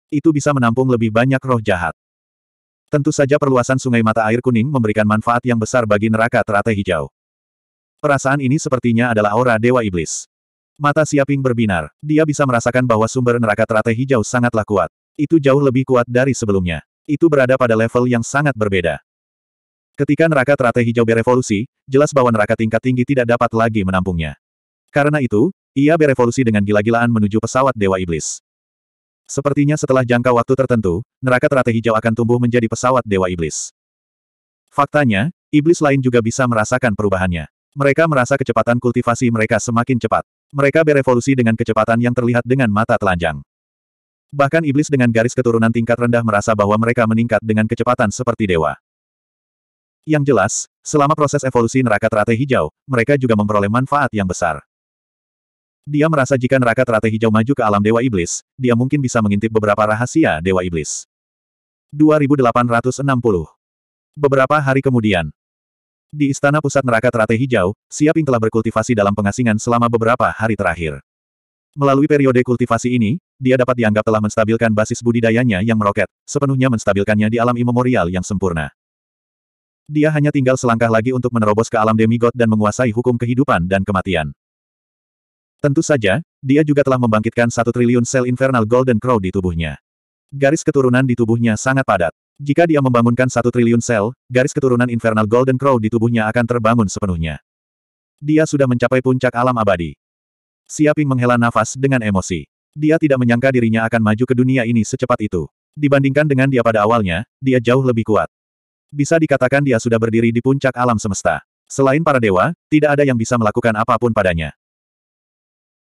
Itu bisa menampung lebih banyak roh jahat. Tentu saja perluasan Sungai Mata Air Kuning memberikan manfaat yang besar bagi neraka teratai hijau. Perasaan ini sepertinya adalah aura Dewa Iblis. Mata Siaping berbinar. Dia bisa merasakan bahwa sumber neraka teratai hijau sangatlah kuat. Itu jauh lebih kuat dari sebelumnya. Itu berada pada level yang sangat berbeda. Ketika neraka teratai hijau berevolusi, jelas bahwa neraka tingkat tinggi tidak dapat lagi menampungnya. Karena itu, ia berevolusi dengan gila-gilaan menuju pesawat Dewa Iblis. Sepertinya setelah jangka waktu tertentu, neraka terate hijau akan tumbuh menjadi pesawat Dewa Iblis. Faktanya, iblis lain juga bisa merasakan perubahannya. Mereka merasa kecepatan kultivasi mereka semakin cepat. Mereka berevolusi dengan kecepatan yang terlihat dengan mata telanjang. Bahkan iblis dengan garis keturunan tingkat rendah merasa bahwa mereka meningkat dengan kecepatan seperti dewa. Yang jelas, selama proses evolusi neraka terate hijau, mereka juga memperoleh manfaat yang besar. Dia merasa jika neraka teratai hijau maju ke alam Dewa Iblis, dia mungkin bisa mengintip beberapa rahasia Dewa Iblis. 2860 Beberapa hari kemudian, di Istana Pusat Neraka Teratai Hijau, Siaping telah berkultivasi dalam pengasingan selama beberapa hari terakhir. Melalui periode kultivasi ini, dia dapat dianggap telah menstabilkan basis budidayanya yang meroket, sepenuhnya menstabilkannya di alam imemorial yang sempurna. Dia hanya tinggal selangkah lagi untuk menerobos ke alam demigod dan menguasai hukum kehidupan dan kematian. Tentu saja, dia juga telah membangkitkan satu triliun sel infernal Golden Crow di tubuhnya. Garis keturunan di tubuhnya sangat padat. Jika dia membangunkan satu triliun sel, garis keturunan infernal Golden Crow di tubuhnya akan terbangun sepenuhnya. Dia sudah mencapai puncak alam abadi. Siaping menghela nafas dengan emosi. Dia tidak menyangka dirinya akan maju ke dunia ini secepat itu. Dibandingkan dengan dia pada awalnya, dia jauh lebih kuat. Bisa dikatakan dia sudah berdiri di puncak alam semesta. Selain para dewa, tidak ada yang bisa melakukan apapun padanya.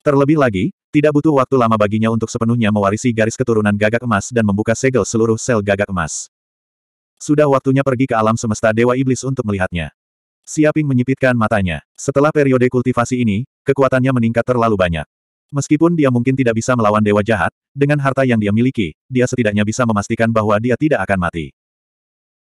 Terlebih lagi, tidak butuh waktu lama baginya untuk sepenuhnya mewarisi garis keturunan gagak emas dan membuka segel seluruh sel gagak emas. Sudah waktunya pergi ke alam semesta Dewa Iblis untuk melihatnya. Siaping menyipitkan matanya. Setelah periode kultivasi ini, kekuatannya meningkat terlalu banyak. Meskipun dia mungkin tidak bisa melawan Dewa Jahat, dengan harta yang dia miliki, dia setidaknya bisa memastikan bahwa dia tidak akan mati.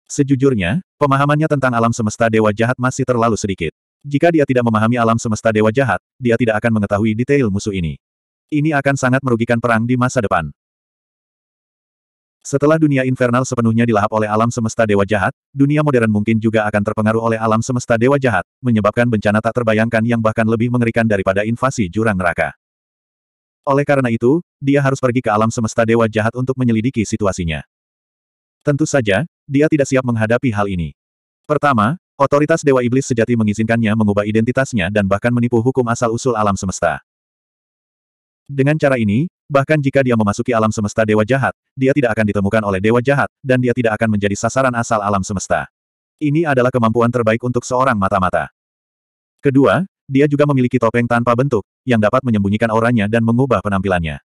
Sejujurnya, pemahamannya tentang alam semesta Dewa Jahat masih terlalu sedikit. Jika dia tidak memahami alam semesta dewa jahat, dia tidak akan mengetahui detail musuh ini. Ini akan sangat merugikan perang di masa depan. Setelah dunia infernal sepenuhnya dilahap oleh alam semesta dewa jahat, dunia modern mungkin juga akan terpengaruh oleh alam semesta dewa jahat, menyebabkan bencana tak terbayangkan yang bahkan lebih mengerikan daripada invasi jurang neraka. Oleh karena itu, dia harus pergi ke alam semesta dewa jahat untuk menyelidiki situasinya. Tentu saja, dia tidak siap menghadapi hal ini. Pertama, Otoritas Dewa Iblis sejati mengizinkannya mengubah identitasnya dan bahkan menipu hukum asal-usul alam semesta. Dengan cara ini, bahkan jika dia memasuki alam semesta Dewa Jahat, dia tidak akan ditemukan oleh Dewa Jahat, dan dia tidak akan menjadi sasaran asal alam semesta. Ini adalah kemampuan terbaik untuk seorang mata-mata. Kedua, dia juga memiliki topeng tanpa bentuk, yang dapat menyembunyikan auranya dan mengubah penampilannya.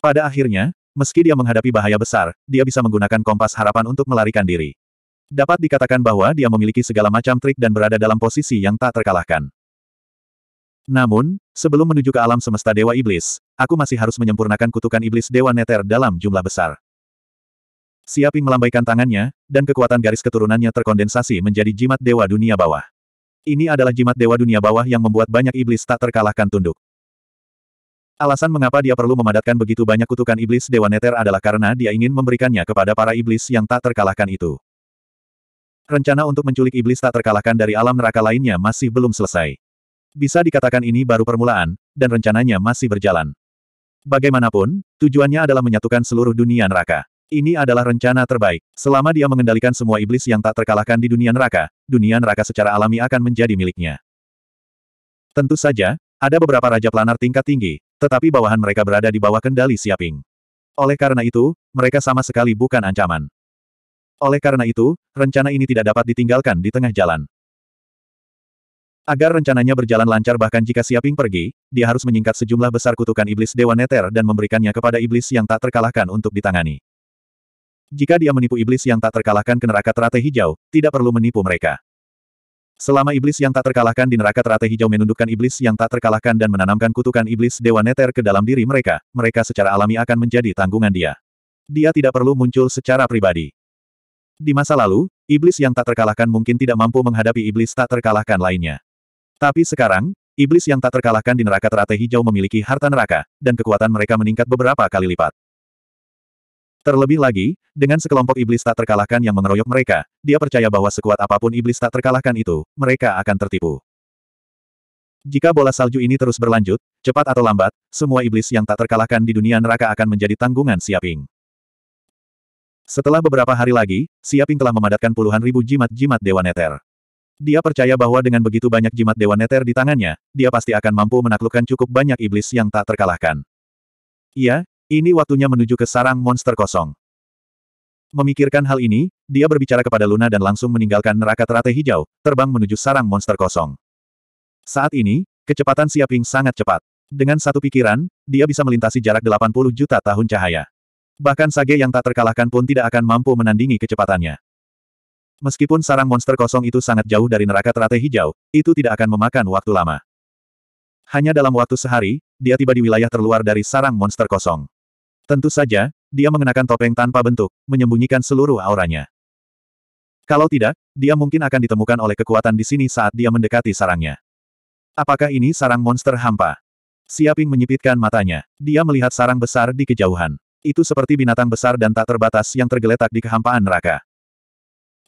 Pada akhirnya, meski dia menghadapi bahaya besar, dia bisa menggunakan kompas harapan untuk melarikan diri. Dapat dikatakan bahwa dia memiliki segala macam trik dan berada dalam posisi yang tak terkalahkan. Namun, sebelum menuju ke alam semesta Dewa Iblis, aku masih harus menyempurnakan kutukan Iblis Dewa Neter dalam jumlah besar. Siaping melambaikan tangannya, dan kekuatan garis keturunannya terkondensasi menjadi jimat Dewa Dunia Bawah. Ini adalah jimat Dewa Dunia Bawah yang membuat banyak iblis tak terkalahkan tunduk. Alasan mengapa dia perlu memadatkan begitu banyak kutukan iblis Dewa Neter adalah karena dia ingin memberikannya kepada para iblis yang tak terkalahkan itu. Rencana untuk menculik iblis tak terkalahkan dari alam neraka lainnya masih belum selesai. Bisa dikatakan ini baru permulaan, dan rencananya masih berjalan. Bagaimanapun, tujuannya adalah menyatukan seluruh dunia neraka. Ini adalah rencana terbaik. Selama dia mengendalikan semua iblis yang tak terkalahkan di dunia neraka, dunia neraka secara alami akan menjadi miliknya. Tentu saja, ada beberapa raja planar tingkat tinggi, tetapi bawahan mereka berada di bawah kendali Siaping. Oleh karena itu, mereka sama sekali bukan ancaman. Oleh karena itu, rencana ini tidak dapat ditinggalkan di tengah jalan. Agar rencananya berjalan lancar bahkan jika Siaping pergi, dia harus menyingkat sejumlah besar kutukan iblis Dewa Neter dan memberikannya kepada iblis yang tak terkalahkan untuk ditangani. Jika dia menipu iblis yang tak terkalahkan ke neraka teratai hijau, tidak perlu menipu mereka. Selama iblis yang tak terkalahkan di neraka teratai hijau menundukkan iblis yang tak terkalahkan dan menanamkan kutukan iblis Dewa Neter ke dalam diri mereka, mereka secara alami akan menjadi tanggungan dia. Dia tidak perlu muncul secara pribadi. Di masa lalu, iblis yang tak terkalahkan mungkin tidak mampu menghadapi iblis tak terkalahkan lainnya. Tapi sekarang, iblis yang tak terkalahkan di neraka teratai hijau memiliki harta neraka, dan kekuatan mereka meningkat beberapa kali lipat. Terlebih lagi, dengan sekelompok iblis tak terkalahkan yang mengeroyok mereka, dia percaya bahwa sekuat apapun iblis tak terkalahkan itu, mereka akan tertipu. Jika bola salju ini terus berlanjut, cepat atau lambat, semua iblis yang tak terkalahkan di dunia neraka akan menjadi tanggungan Siaping. Setelah beberapa hari lagi, Siaping telah memadatkan puluhan ribu jimat-jimat Dewa Neter. Dia percaya bahwa dengan begitu banyak jimat Dewa Neter di tangannya, dia pasti akan mampu menaklukkan cukup banyak iblis yang tak terkalahkan. Iya, ini waktunya menuju ke sarang monster kosong. Memikirkan hal ini, dia berbicara kepada Luna dan langsung meninggalkan neraka teratai hijau, terbang menuju sarang monster kosong. Saat ini, kecepatan Siaping sangat cepat. Dengan satu pikiran, dia bisa melintasi jarak 80 juta tahun cahaya. Bahkan Sage yang tak terkalahkan pun tidak akan mampu menandingi kecepatannya. Meskipun sarang monster kosong itu sangat jauh dari neraka teratai hijau, itu tidak akan memakan waktu lama. Hanya dalam waktu sehari, dia tiba di wilayah terluar dari sarang monster kosong. Tentu saja, dia mengenakan topeng tanpa bentuk, menyembunyikan seluruh auranya. Kalau tidak, dia mungkin akan ditemukan oleh kekuatan di sini saat dia mendekati sarangnya. Apakah ini sarang monster hampa? Siaping menyipitkan matanya. Dia melihat sarang besar di kejauhan. Itu seperti binatang besar dan tak terbatas yang tergeletak di kehampaan neraka.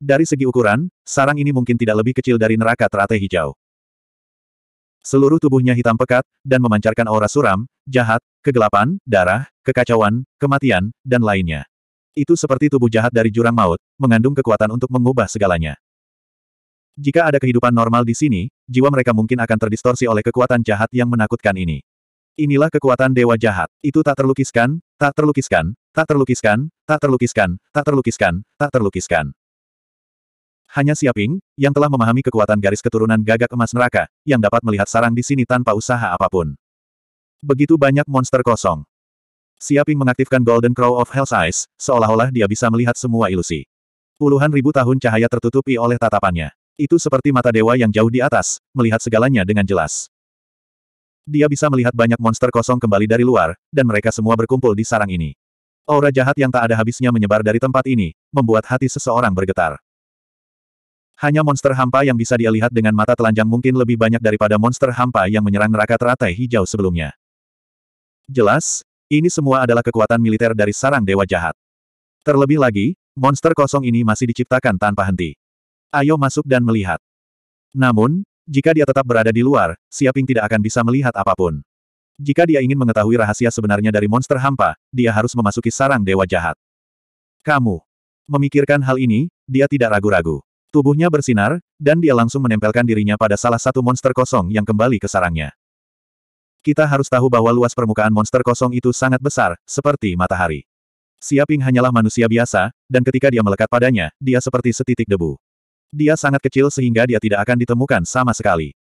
Dari segi ukuran, sarang ini mungkin tidak lebih kecil dari neraka teratai hijau. Seluruh tubuhnya hitam pekat, dan memancarkan aura suram, jahat, kegelapan, darah, kekacauan, kematian, dan lainnya. Itu seperti tubuh jahat dari jurang maut, mengandung kekuatan untuk mengubah segalanya. Jika ada kehidupan normal di sini, jiwa mereka mungkin akan terdistorsi oleh kekuatan jahat yang menakutkan ini. Inilah kekuatan dewa jahat. Itu tak terlukiskan, tak terlukiskan, tak terlukiskan, tak terlukiskan, tak terlukiskan, tak terlukiskan. Hanya Siaping, yang telah memahami kekuatan garis keturunan gagak emas neraka, yang dapat melihat sarang di sini tanpa usaha apapun. Begitu banyak monster kosong. Siaping mengaktifkan Golden Crow of Hell's Eyes, seolah-olah dia bisa melihat semua ilusi. Puluhan ribu tahun cahaya tertutupi oleh tatapannya. Itu seperti mata dewa yang jauh di atas, melihat segalanya dengan jelas. Dia bisa melihat banyak monster kosong kembali dari luar, dan mereka semua berkumpul di sarang ini. Aura jahat yang tak ada habisnya menyebar dari tempat ini, membuat hati seseorang bergetar. Hanya monster hampa yang bisa dia lihat dengan mata telanjang mungkin lebih banyak daripada monster hampa yang menyerang neraka teratai hijau sebelumnya. Jelas, ini semua adalah kekuatan militer dari sarang dewa jahat. Terlebih lagi, monster kosong ini masih diciptakan tanpa henti. Ayo masuk dan melihat. Namun, jika dia tetap berada di luar, Siaping tidak akan bisa melihat apapun. Jika dia ingin mengetahui rahasia sebenarnya dari monster hampa, dia harus memasuki sarang dewa jahat. Kamu. Memikirkan hal ini, dia tidak ragu-ragu. Tubuhnya bersinar, dan dia langsung menempelkan dirinya pada salah satu monster kosong yang kembali ke sarangnya. Kita harus tahu bahwa luas permukaan monster kosong itu sangat besar, seperti matahari. Siaping hanyalah manusia biasa, dan ketika dia melekat padanya, dia seperti setitik debu. Dia sangat kecil sehingga dia tidak akan ditemukan sama sekali.